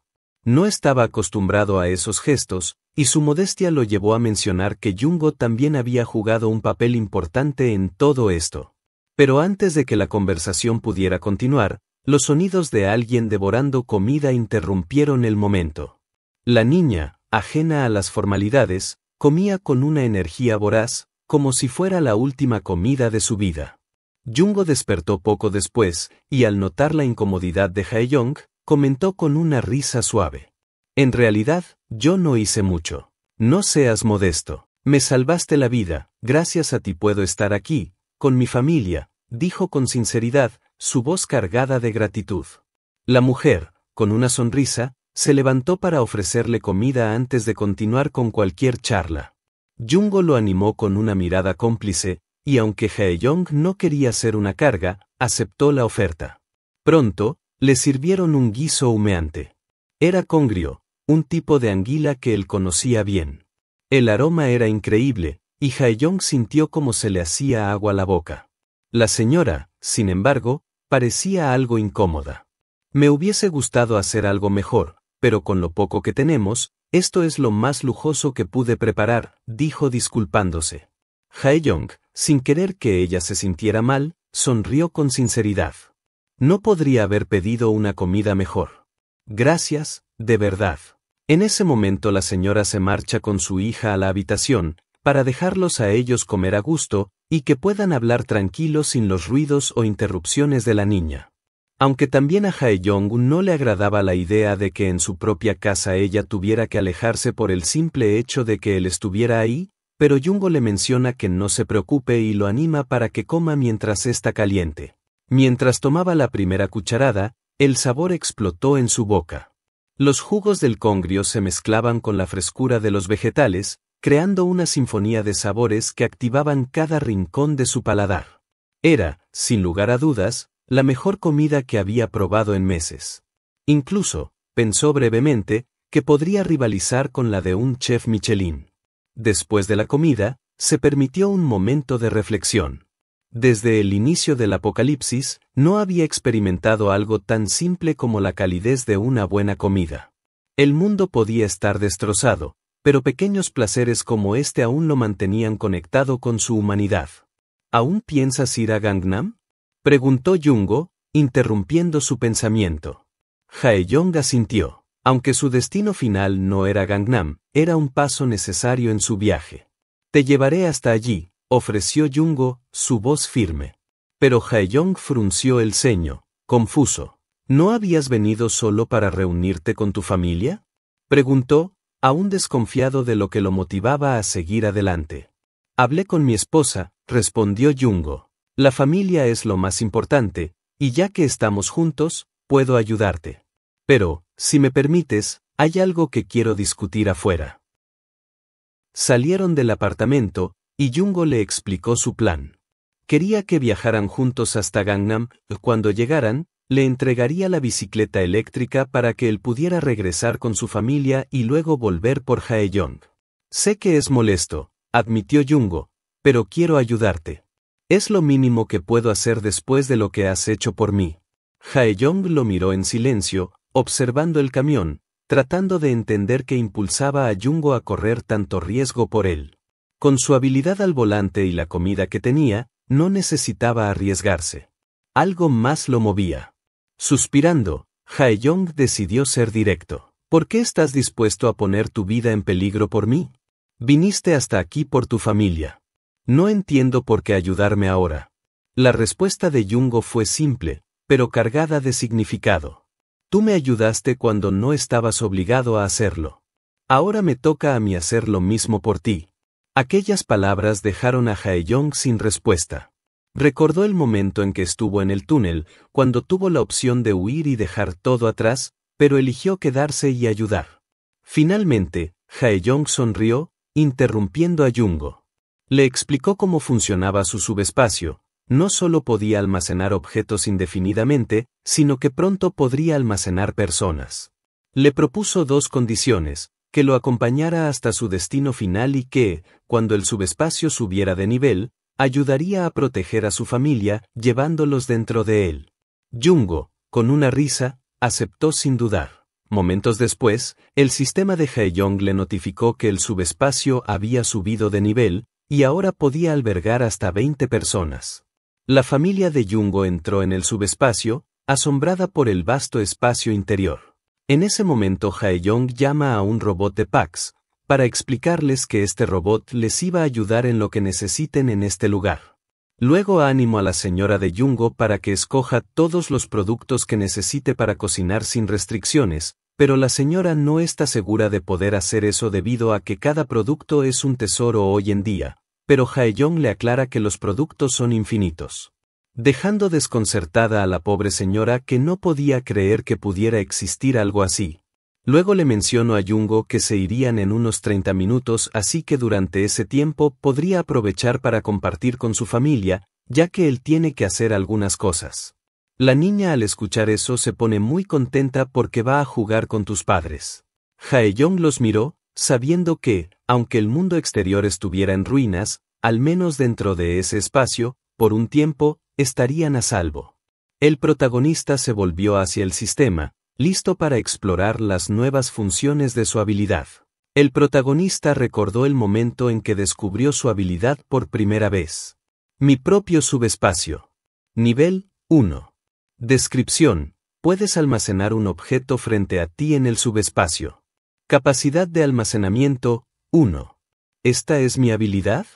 No estaba acostumbrado a esos gestos, y su modestia lo llevó a mencionar que Jungo también había jugado un papel importante en todo esto. Pero antes de que la conversación pudiera continuar, los sonidos de alguien devorando comida interrumpieron el momento. La niña, ajena a las formalidades, comía con una energía voraz, como si fuera la última comida de su vida. Jungo despertó poco después, y al notar la incomodidad de Hae-yong, comentó con una risa suave. En realidad, yo no hice mucho. No seas modesto. Me salvaste la vida, gracias a ti puedo estar aquí, con mi familia, dijo con sinceridad, su voz cargada de gratitud. La mujer, con una sonrisa, se levantó para ofrecerle comida antes de continuar con cualquier charla. Jungo lo animó con una mirada cómplice, y aunque Jaeyong no quería ser una carga, aceptó la oferta. Pronto, le sirvieron un guiso humeante. Era congrio, un tipo de anguila que él conocía bien. El aroma era increíble, y Haeyong sintió como se le hacía agua a la boca. La señora, sin embargo, parecía algo incómoda. Me hubiese gustado hacer algo mejor, pero con lo poco que tenemos, esto es lo más lujoso que pude preparar, dijo disculpándose. Haeyong, sin querer que ella se sintiera mal, sonrió con sinceridad. No podría haber pedido una comida mejor. Gracias, de verdad. En ese momento la señora se marcha con su hija a la habitación, para dejarlos a ellos comer a gusto, y que puedan hablar tranquilos sin los ruidos o interrupciones de la niña. Aunque también a jong no le agradaba la idea de que en su propia casa ella tuviera que alejarse por el simple hecho de que él estuviera ahí, pero Jungo le menciona que no se preocupe y lo anima para que coma mientras está caliente. Mientras tomaba la primera cucharada, el sabor explotó en su boca. Los jugos del congrio se mezclaban con la frescura de los vegetales, creando una sinfonía de sabores que activaban cada rincón de su paladar. Era, sin lugar a dudas, la mejor comida que había probado en meses. Incluso, pensó brevemente, que podría rivalizar con la de un chef Michelin. Después de la comida, se permitió un momento de reflexión. Desde el inicio del apocalipsis, no había experimentado algo tan simple como la calidez de una buena comida. El mundo podía estar destrozado, pero pequeños placeres como este aún lo mantenían conectado con su humanidad. ¿Aún piensas ir a Gangnam? preguntó Jungo, interrumpiendo su pensamiento. Haeyong asintió. Aunque su destino final no era Gangnam, era un paso necesario en su viaje. Te llevaré hasta allí, ofreció Jungo, su voz firme. Pero Haeyong frunció el ceño, confuso. ¿No habías venido solo para reunirte con tu familia? Preguntó, aún desconfiado de lo que lo motivaba a seguir adelante. Hablé con mi esposa, respondió Jungo. La familia es lo más importante, y ya que estamos juntos, puedo ayudarte. Pero, si me permites, hay algo que quiero discutir afuera. Salieron del apartamento, y Jungo le explicó su plan. Quería que viajaran juntos hasta Gangnam, cuando llegaran, le entregaría la bicicleta eléctrica para que él pudiera regresar con su familia y luego volver por Haeyong. Sé que es molesto, admitió Jungo, pero quiero ayudarte. Es lo mínimo que puedo hacer después de lo que has hecho por mí. Haeyong lo miró en silencio, observando el camión, tratando de entender que impulsaba a Jungo a correr tanto riesgo por él. Con su habilidad al volante y la comida que tenía, no necesitaba arriesgarse. Algo más lo movía. Suspirando, Haeyong decidió ser directo. ¿Por qué estás dispuesto a poner tu vida en peligro por mí? Viniste hasta aquí por tu familia. No entiendo por qué ayudarme ahora. La respuesta de Yungo fue simple, pero cargada de significado. Tú me ayudaste cuando no estabas obligado a hacerlo. Ahora me toca a mí hacer lo mismo por ti. Aquellas palabras dejaron a young sin respuesta. Recordó el momento en que estuvo en el túnel, cuando tuvo la opción de huir y dejar todo atrás, pero eligió quedarse y ayudar. Finalmente, young sonrió, interrumpiendo a Jungo. Le explicó cómo funcionaba su subespacio, no solo podía almacenar objetos indefinidamente, sino que pronto podría almacenar personas. Le propuso dos condiciones, que lo acompañara hasta su destino final y que, cuando el subespacio subiera de nivel, ayudaría a proteger a su familia, llevándolos dentro de él. Jungo, con una risa, aceptó sin dudar. Momentos después, el sistema de Haeyong le notificó que el subespacio había subido de nivel, y ahora podía albergar hasta 20 personas. La familia de Jungo entró en el subespacio, asombrada por el vasto espacio interior. En ese momento young llama a un robot de Pax, para explicarles que este robot les iba a ayudar en lo que necesiten en este lugar. Luego animo a la señora de Jungo para que escoja todos los productos que necesite para cocinar sin restricciones, pero la señora no está segura de poder hacer eso debido a que cada producto es un tesoro hoy en día, pero young le aclara que los productos son infinitos dejando desconcertada a la pobre señora que no podía creer que pudiera existir algo así. Luego le mencionó a Yungo que se irían en unos 30 minutos, así que durante ese tiempo podría aprovechar para compartir con su familia, ya que él tiene que hacer algunas cosas. La niña al escuchar eso se pone muy contenta porque va a jugar con tus padres. Hae-yong los miró, sabiendo que, aunque el mundo exterior estuviera en ruinas, al menos dentro de ese espacio, por un tiempo, estarían a salvo. El protagonista se volvió hacia el sistema, listo para explorar las nuevas funciones de su habilidad. El protagonista recordó el momento en que descubrió su habilidad por primera vez. Mi propio subespacio. Nivel 1. Descripción. Puedes almacenar un objeto frente a ti en el subespacio. Capacidad de almacenamiento 1. ¿Esta es mi habilidad?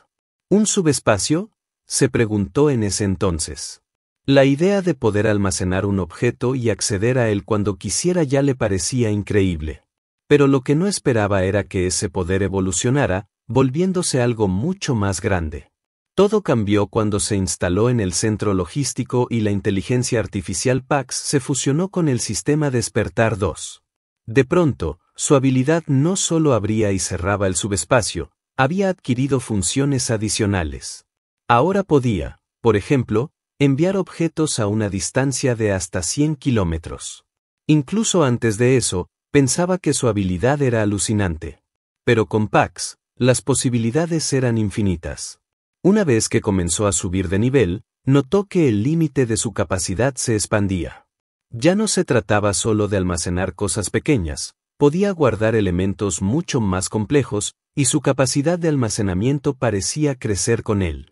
Un subespacio, se preguntó en ese entonces. La idea de poder almacenar un objeto y acceder a él cuando quisiera ya le parecía increíble. Pero lo que no esperaba era que ese poder evolucionara, volviéndose algo mucho más grande. Todo cambió cuando se instaló en el centro logístico y la inteligencia artificial PAX se fusionó con el sistema Despertar 2. De pronto, su habilidad no solo abría y cerraba el subespacio, había adquirido funciones adicionales. Ahora podía, por ejemplo, enviar objetos a una distancia de hasta 100 kilómetros. Incluso antes de eso, pensaba que su habilidad era alucinante. Pero con Pax, las posibilidades eran infinitas. Una vez que comenzó a subir de nivel, notó que el límite de su capacidad se expandía. Ya no se trataba solo de almacenar cosas pequeñas, podía guardar elementos mucho más complejos, y su capacidad de almacenamiento parecía crecer con él.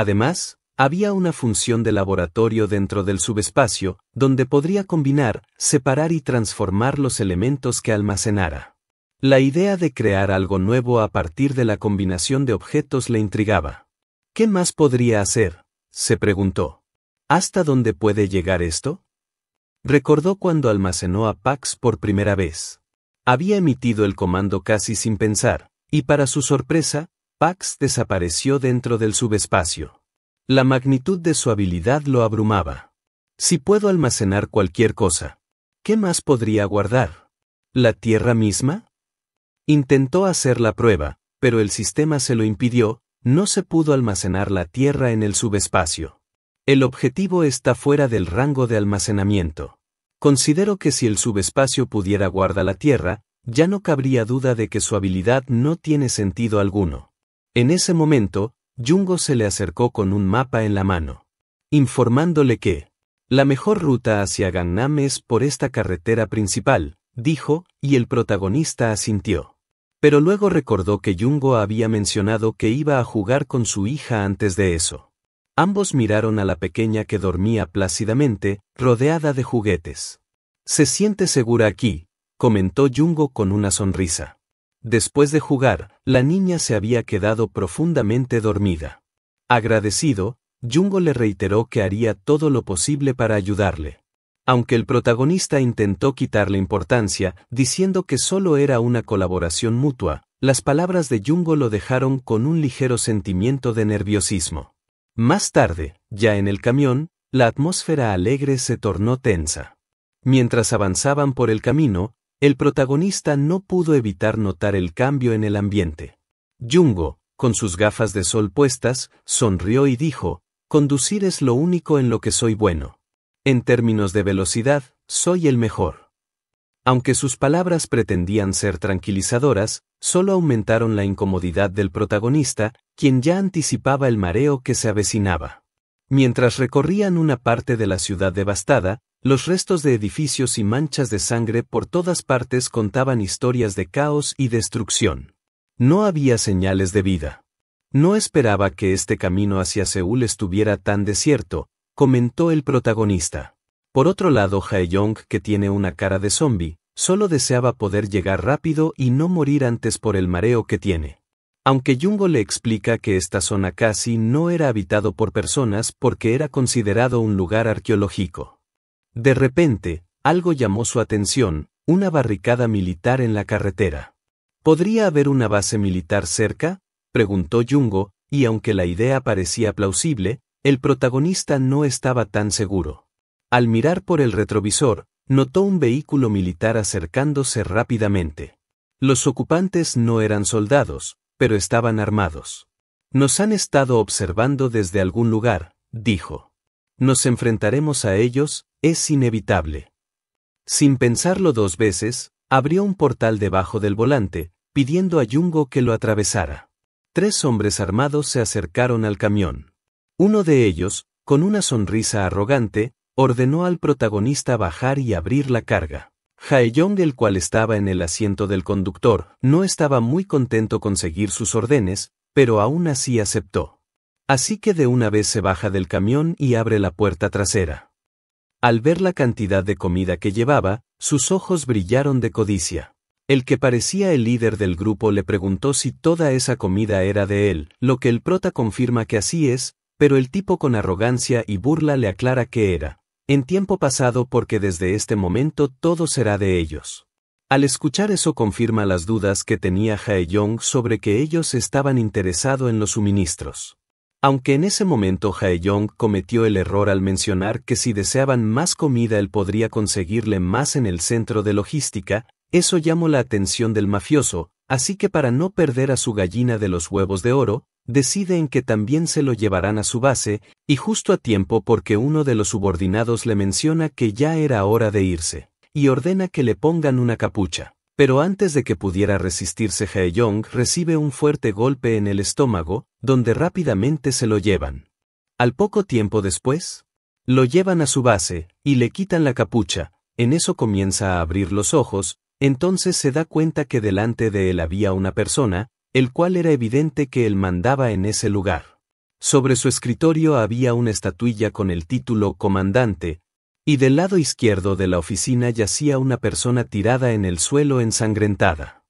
Además, había una función de laboratorio dentro del subespacio, donde podría combinar, separar y transformar los elementos que almacenara. La idea de crear algo nuevo a partir de la combinación de objetos le intrigaba. ¿Qué más podría hacer? se preguntó. ¿Hasta dónde puede llegar esto? Recordó cuando almacenó a Pax por primera vez. Había emitido el comando casi sin pensar, y para su sorpresa, Pax desapareció dentro del subespacio. La magnitud de su habilidad lo abrumaba. Si puedo almacenar cualquier cosa, ¿qué más podría guardar? ¿La Tierra misma? Intentó hacer la prueba, pero el sistema se lo impidió, no se pudo almacenar la Tierra en el subespacio. El objetivo está fuera del rango de almacenamiento. Considero que si el subespacio pudiera guardar la Tierra, ya no cabría duda de que su habilidad no tiene sentido alguno. En ese momento, Jungo se le acercó con un mapa en la mano, informándole que la mejor ruta hacia Gangnam es por esta carretera principal, dijo, y el protagonista asintió. Pero luego recordó que Jungo había mencionado que iba a jugar con su hija antes de eso. Ambos miraron a la pequeña que dormía plácidamente, rodeada de juguetes. Se siente segura aquí, comentó Jungo con una sonrisa. Después de jugar, la niña se había quedado profundamente dormida. Agradecido, Jungo le reiteró que haría todo lo posible para ayudarle. Aunque el protagonista intentó quitarle importancia, diciendo que solo era una colaboración mutua, las palabras de Jungo lo dejaron con un ligero sentimiento de nerviosismo. Más tarde, ya en el camión, la atmósfera alegre se tornó tensa. Mientras avanzaban por el camino, el protagonista no pudo evitar notar el cambio en el ambiente. Jungo, con sus gafas de sol puestas, sonrió y dijo, Conducir es lo único en lo que soy bueno. En términos de velocidad, soy el mejor. Aunque sus palabras pretendían ser tranquilizadoras, solo aumentaron la incomodidad del protagonista, quien ya anticipaba el mareo que se avecinaba. Mientras recorrían una parte de la ciudad devastada, los restos de edificios y manchas de sangre por todas partes contaban historias de caos y destrucción. No había señales de vida. No esperaba que este camino hacia Seúl estuviera tan desierto, comentó el protagonista. Por otro lado, Haeyong, que tiene una cara de zombie, solo deseaba poder llegar rápido y no morir antes por el mareo que tiene. Aunque Jungo le explica que esta zona casi no era habitado por personas porque era considerado un lugar arqueológico. De repente, algo llamó su atención, una barricada militar en la carretera. ¿Podría haber una base militar cerca? preguntó Jungo, y aunque la idea parecía plausible, el protagonista no estaba tan seguro. Al mirar por el retrovisor, notó un vehículo militar acercándose rápidamente. Los ocupantes no eran soldados, pero estaban armados. Nos han estado observando desde algún lugar, dijo. Nos enfrentaremos a ellos, es inevitable. Sin pensarlo dos veces, abrió un portal debajo del volante, pidiendo a Yungo que lo atravesara. Tres hombres armados se acercaron al camión. Uno de ellos, con una sonrisa arrogante, ordenó al protagonista bajar y abrir la carga. Haeyong, el cual estaba en el asiento del conductor, no estaba muy contento con seguir sus órdenes, pero aún así aceptó. Así que de una vez se baja del camión y abre la puerta trasera. Al ver la cantidad de comida que llevaba, sus ojos brillaron de codicia. El que parecía el líder del grupo le preguntó si toda esa comida era de él, lo que el prota confirma que así es, pero el tipo con arrogancia y burla le aclara que era, en tiempo pasado porque desde este momento todo será de ellos. Al escuchar eso confirma las dudas que tenía Young sobre que ellos estaban interesados en los suministros. Aunque en ese momento Haeyong cometió el error al mencionar que si deseaban más comida él podría conseguirle más en el centro de logística, eso llamó la atención del mafioso, así que para no perder a su gallina de los huevos de oro, en que también se lo llevarán a su base, y justo a tiempo porque uno de los subordinados le menciona que ya era hora de irse, y ordena que le pongan una capucha. Pero antes de que pudiera resistirse young recibe un fuerte golpe en el estómago, donde rápidamente se lo llevan. Al poco tiempo después, lo llevan a su base, y le quitan la capucha, en eso comienza a abrir los ojos, entonces se da cuenta que delante de él había una persona, el cual era evidente que él mandaba en ese lugar. Sobre su escritorio había una estatuilla con el título Comandante, y del lado izquierdo de la oficina yacía una persona tirada en el suelo ensangrentada.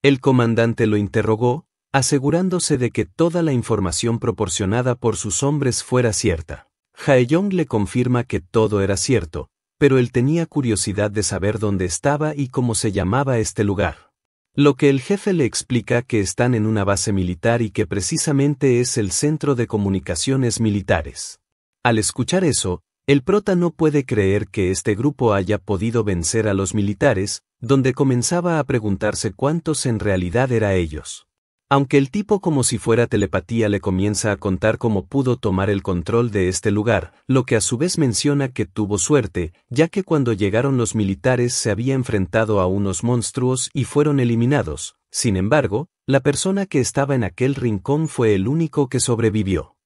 El comandante lo interrogó, asegurándose de que toda la información proporcionada por sus hombres fuera cierta. Haeyong le confirma que todo era cierto, pero él tenía curiosidad de saber dónde estaba y cómo se llamaba este lugar. Lo que el jefe le explica que están en una base militar y que precisamente es el centro de comunicaciones militares. Al escuchar eso, el prota no puede creer que este grupo haya podido vencer a los militares, donde comenzaba a preguntarse cuántos en realidad era ellos. Aunque el tipo como si fuera telepatía le comienza a contar cómo pudo tomar el control de este lugar, lo que a su vez menciona que tuvo suerte, ya que cuando llegaron los militares se había enfrentado a unos monstruos y fueron eliminados, sin embargo, la persona que estaba en aquel rincón fue el único que sobrevivió.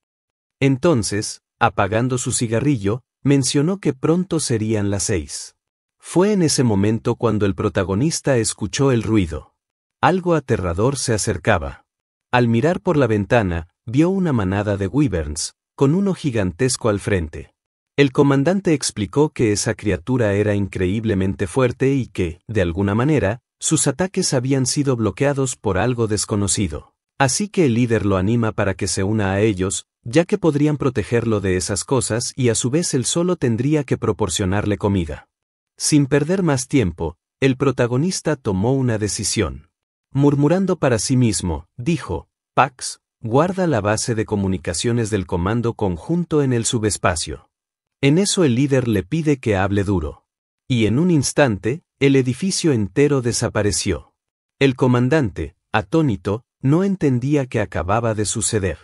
Entonces, Apagando su cigarrillo, mencionó que pronto serían las seis. Fue en ese momento cuando el protagonista escuchó el ruido. Algo aterrador se acercaba. Al mirar por la ventana, vio una manada de wyverns, con uno gigantesco al frente. El comandante explicó que esa criatura era increíblemente fuerte y que, de alguna manera, sus ataques habían sido bloqueados por algo desconocido. Así que el líder lo anima para que se una a ellos, ya que podrían protegerlo de esas cosas y a su vez él solo tendría que proporcionarle comida. Sin perder más tiempo, el protagonista tomó una decisión. Murmurando para sí mismo, dijo, Pax, guarda la base de comunicaciones del comando conjunto en el subespacio. En eso el líder le pide que hable duro. Y en un instante, el edificio entero desapareció. El comandante, atónito, no entendía qué acababa de suceder.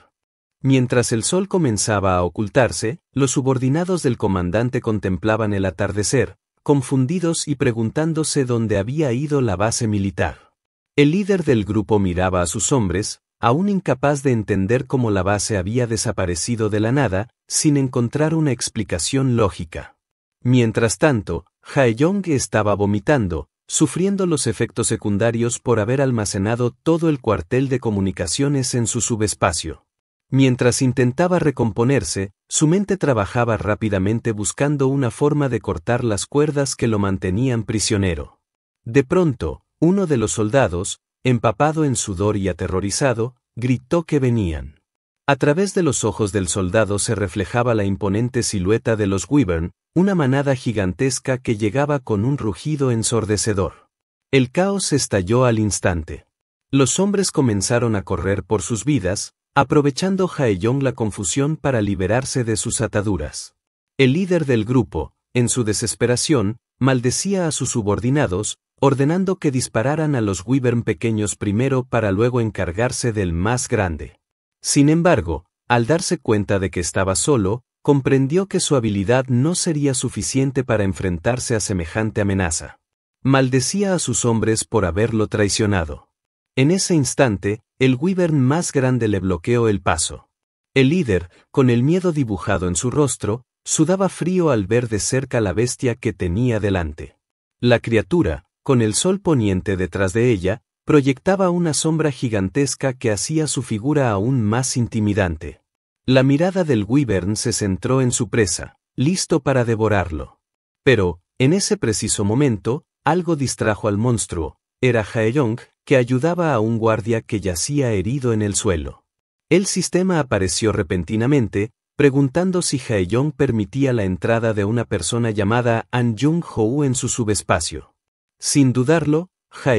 Mientras el sol comenzaba a ocultarse, los subordinados del comandante contemplaban el atardecer, confundidos y preguntándose dónde había ido la base militar. El líder del grupo miraba a sus hombres, aún incapaz de entender cómo la base había desaparecido de la nada, sin encontrar una explicación lógica. Mientras tanto, Haeyong estaba vomitando, sufriendo los efectos secundarios por haber almacenado todo el cuartel de comunicaciones en su subespacio. Mientras intentaba recomponerse, su mente trabajaba rápidamente buscando una forma de cortar las cuerdas que lo mantenían prisionero. De pronto, uno de los soldados, empapado en sudor y aterrorizado, gritó que venían. A través de los ojos del soldado se reflejaba la imponente silueta de los Wyvern, una manada gigantesca que llegaba con un rugido ensordecedor. El caos estalló al instante. Los hombres comenzaron a correr por sus vidas, aprovechando Jaeyong la confusión para liberarse de sus ataduras. El líder del grupo, en su desesperación, maldecía a sus subordinados, ordenando que dispararan a los Wyvern pequeños primero para luego encargarse del más grande. Sin embargo, al darse cuenta de que estaba solo, comprendió que su habilidad no sería suficiente para enfrentarse a semejante amenaza. Maldecía a sus hombres por haberlo traicionado. En ese instante, el wyvern más grande le bloqueó el paso. El líder, con el miedo dibujado en su rostro, sudaba frío al ver de cerca la bestia que tenía delante. La criatura, con el sol poniente detrás de ella, proyectaba una sombra gigantesca que hacía su figura aún más intimidante. La mirada del wyvern se centró en su presa, listo para devorarlo. Pero, en ese preciso momento, algo distrajo al monstruo, era Young que ayudaba a un guardia que yacía herido en el suelo. El sistema apareció repentinamente, preguntando si Young permitía la entrada de una persona llamada An jung ho en su subespacio. Sin dudarlo,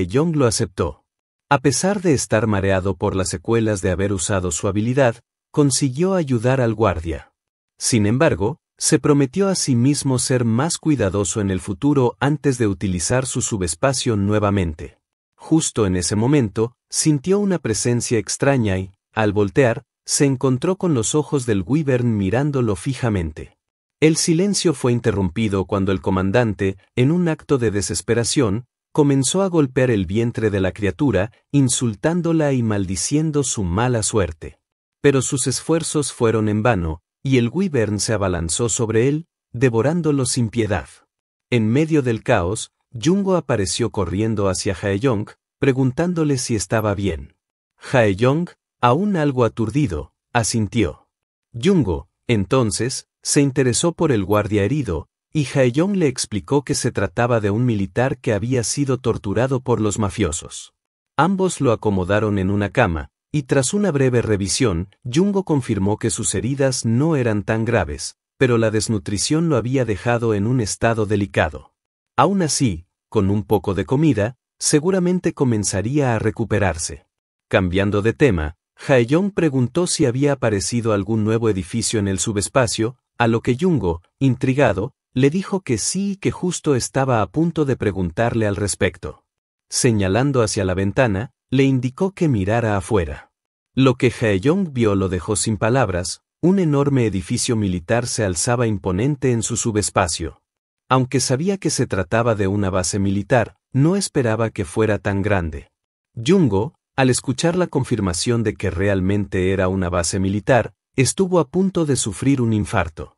Young lo aceptó. A pesar de estar mareado por las secuelas de haber usado su habilidad, consiguió ayudar al guardia. Sin embargo, se prometió a sí mismo ser más cuidadoso en el futuro antes de utilizar su subespacio nuevamente. Justo en ese momento, sintió una presencia extraña y, al voltear, se encontró con los ojos del Wyvern mirándolo fijamente. El silencio fue interrumpido cuando el comandante, en un acto de desesperación, comenzó a golpear el vientre de la criatura, insultándola y maldiciendo su mala suerte. Pero sus esfuerzos fueron en vano, y el Wyvern se abalanzó sobre él, devorándolo sin piedad. En medio del caos, Jungo apareció corriendo hacia Haeyong, preguntándole si estaba bien. Haeyong, aún algo aturdido, asintió. Jungo, entonces, se interesó por el guardia herido, y Haeyong le explicó que se trataba de un militar que había sido torturado por los mafiosos. Ambos lo acomodaron en una cama, y tras una breve revisión, Jungo confirmó que sus heridas no eran tan graves, pero la desnutrición lo había dejado en un estado delicado. Aún así, con un poco de comida, seguramente comenzaría a recuperarse. Cambiando de tema, Hae-yong preguntó si había aparecido algún nuevo edificio en el subespacio, a lo que Jungo, intrigado, le dijo que sí y que justo estaba a punto de preguntarle al respecto. Señalando hacia la ventana, le indicó que mirara afuera. Lo que Young vio lo dejó sin palabras, un enorme edificio militar se alzaba imponente en su subespacio. Aunque sabía que se trataba de una base militar, no esperaba que fuera tan grande. Jungo, al escuchar la confirmación de que realmente era una base militar, estuvo a punto de sufrir un infarto.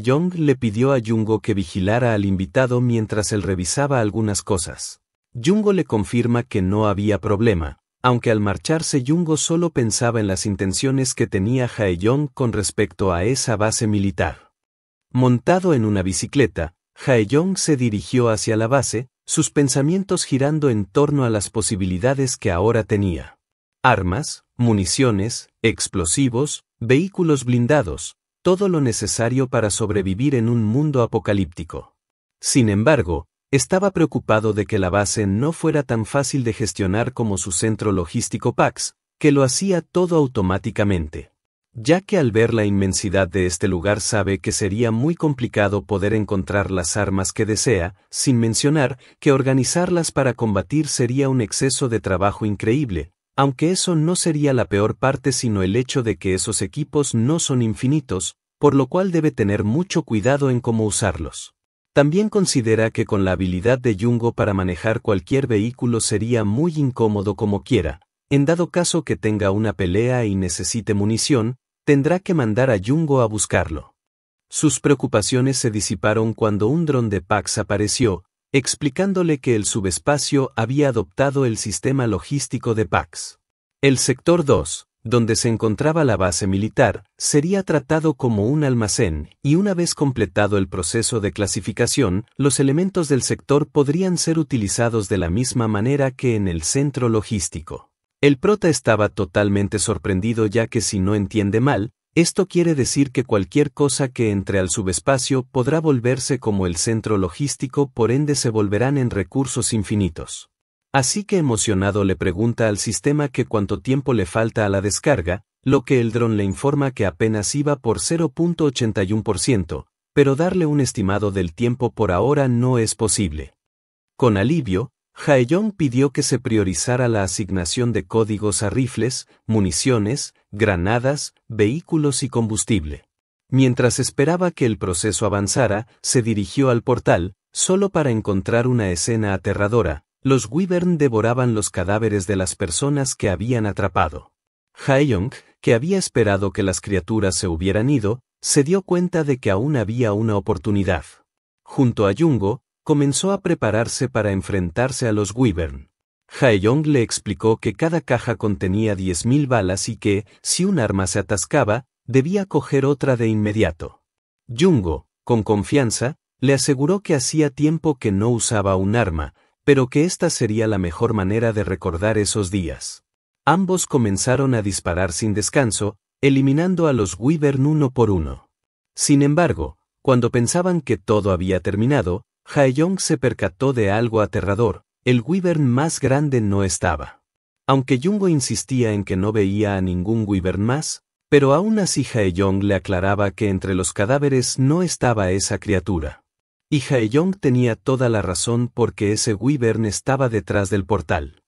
Young le pidió a Jungo que vigilara al invitado mientras él revisaba algunas cosas. Jungo le confirma que no había problema, aunque al marcharse Jungo solo pensaba en las intenciones que tenía Jaeyong con respecto a esa base militar. Montado en una bicicleta, Haeyong se dirigió hacia la base, sus pensamientos girando en torno a las posibilidades que ahora tenía. Armas, municiones, explosivos, vehículos blindados, todo lo necesario para sobrevivir en un mundo apocalíptico. Sin embargo, estaba preocupado de que la base no fuera tan fácil de gestionar como su centro logístico PAX, que lo hacía todo automáticamente. Ya que al ver la inmensidad de este lugar sabe que sería muy complicado poder encontrar las armas que desea, sin mencionar que organizarlas para combatir sería un exceso de trabajo increíble, aunque eso no sería la peor parte sino el hecho de que esos equipos no son infinitos, por lo cual debe tener mucho cuidado en cómo usarlos. También considera que con la habilidad de Jungo para manejar cualquier vehículo sería muy incómodo como quiera, en dado caso que tenga una pelea y necesite munición, tendrá que mandar a Jungo a buscarlo. Sus preocupaciones se disiparon cuando un dron de Pax apareció, explicándole que el subespacio había adoptado el sistema logístico de Pax. El sector 2 donde se encontraba la base militar, sería tratado como un almacén, y una vez completado el proceso de clasificación, los elementos del sector podrían ser utilizados de la misma manera que en el centro logístico. El prota estaba totalmente sorprendido ya que si no entiende mal, esto quiere decir que cualquier cosa que entre al subespacio podrá volverse como el centro logístico por ende se volverán en recursos infinitos. Así que emocionado le pregunta al sistema que cuánto tiempo le falta a la descarga, lo que el dron le informa que apenas iba por 0.81%, pero darle un estimado del tiempo por ahora no es posible. Con alivio, Haeyong pidió que se priorizara la asignación de códigos a rifles, municiones, granadas, vehículos y combustible. Mientras esperaba que el proceso avanzara, se dirigió al portal, solo para encontrar una escena aterradora, los Wyvern devoraban los cadáveres de las personas que habían atrapado. Haeyong, que había esperado que las criaturas se hubieran ido, se dio cuenta de que aún había una oportunidad. Junto a Jungo, comenzó a prepararse para enfrentarse a los Wyvern. Haeyong le explicó que cada caja contenía 10.000 balas y que, si un arma se atascaba, debía coger otra de inmediato. Jungo, con confianza, le aseguró que hacía tiempo que no usaba un arma, pero que esta sería la mejor manera de recordar esos días. Ambos comenzaron a disparar sin descanso, eliminando a los Wyvern uno por uno. Sin embargo, cuando pensaban que todo había terminado, Haeyong se percató de algo aterrador, el Wyvern más grande no estaba. Aunque Jungo insistía en que no veía a ningún Wyvern más, pero aún así Haeyong le aclaraba que entre los cadáveres no estaba esa criatura. Y young tenía toda la razón porque ese Wyvern estaba detrás del portal.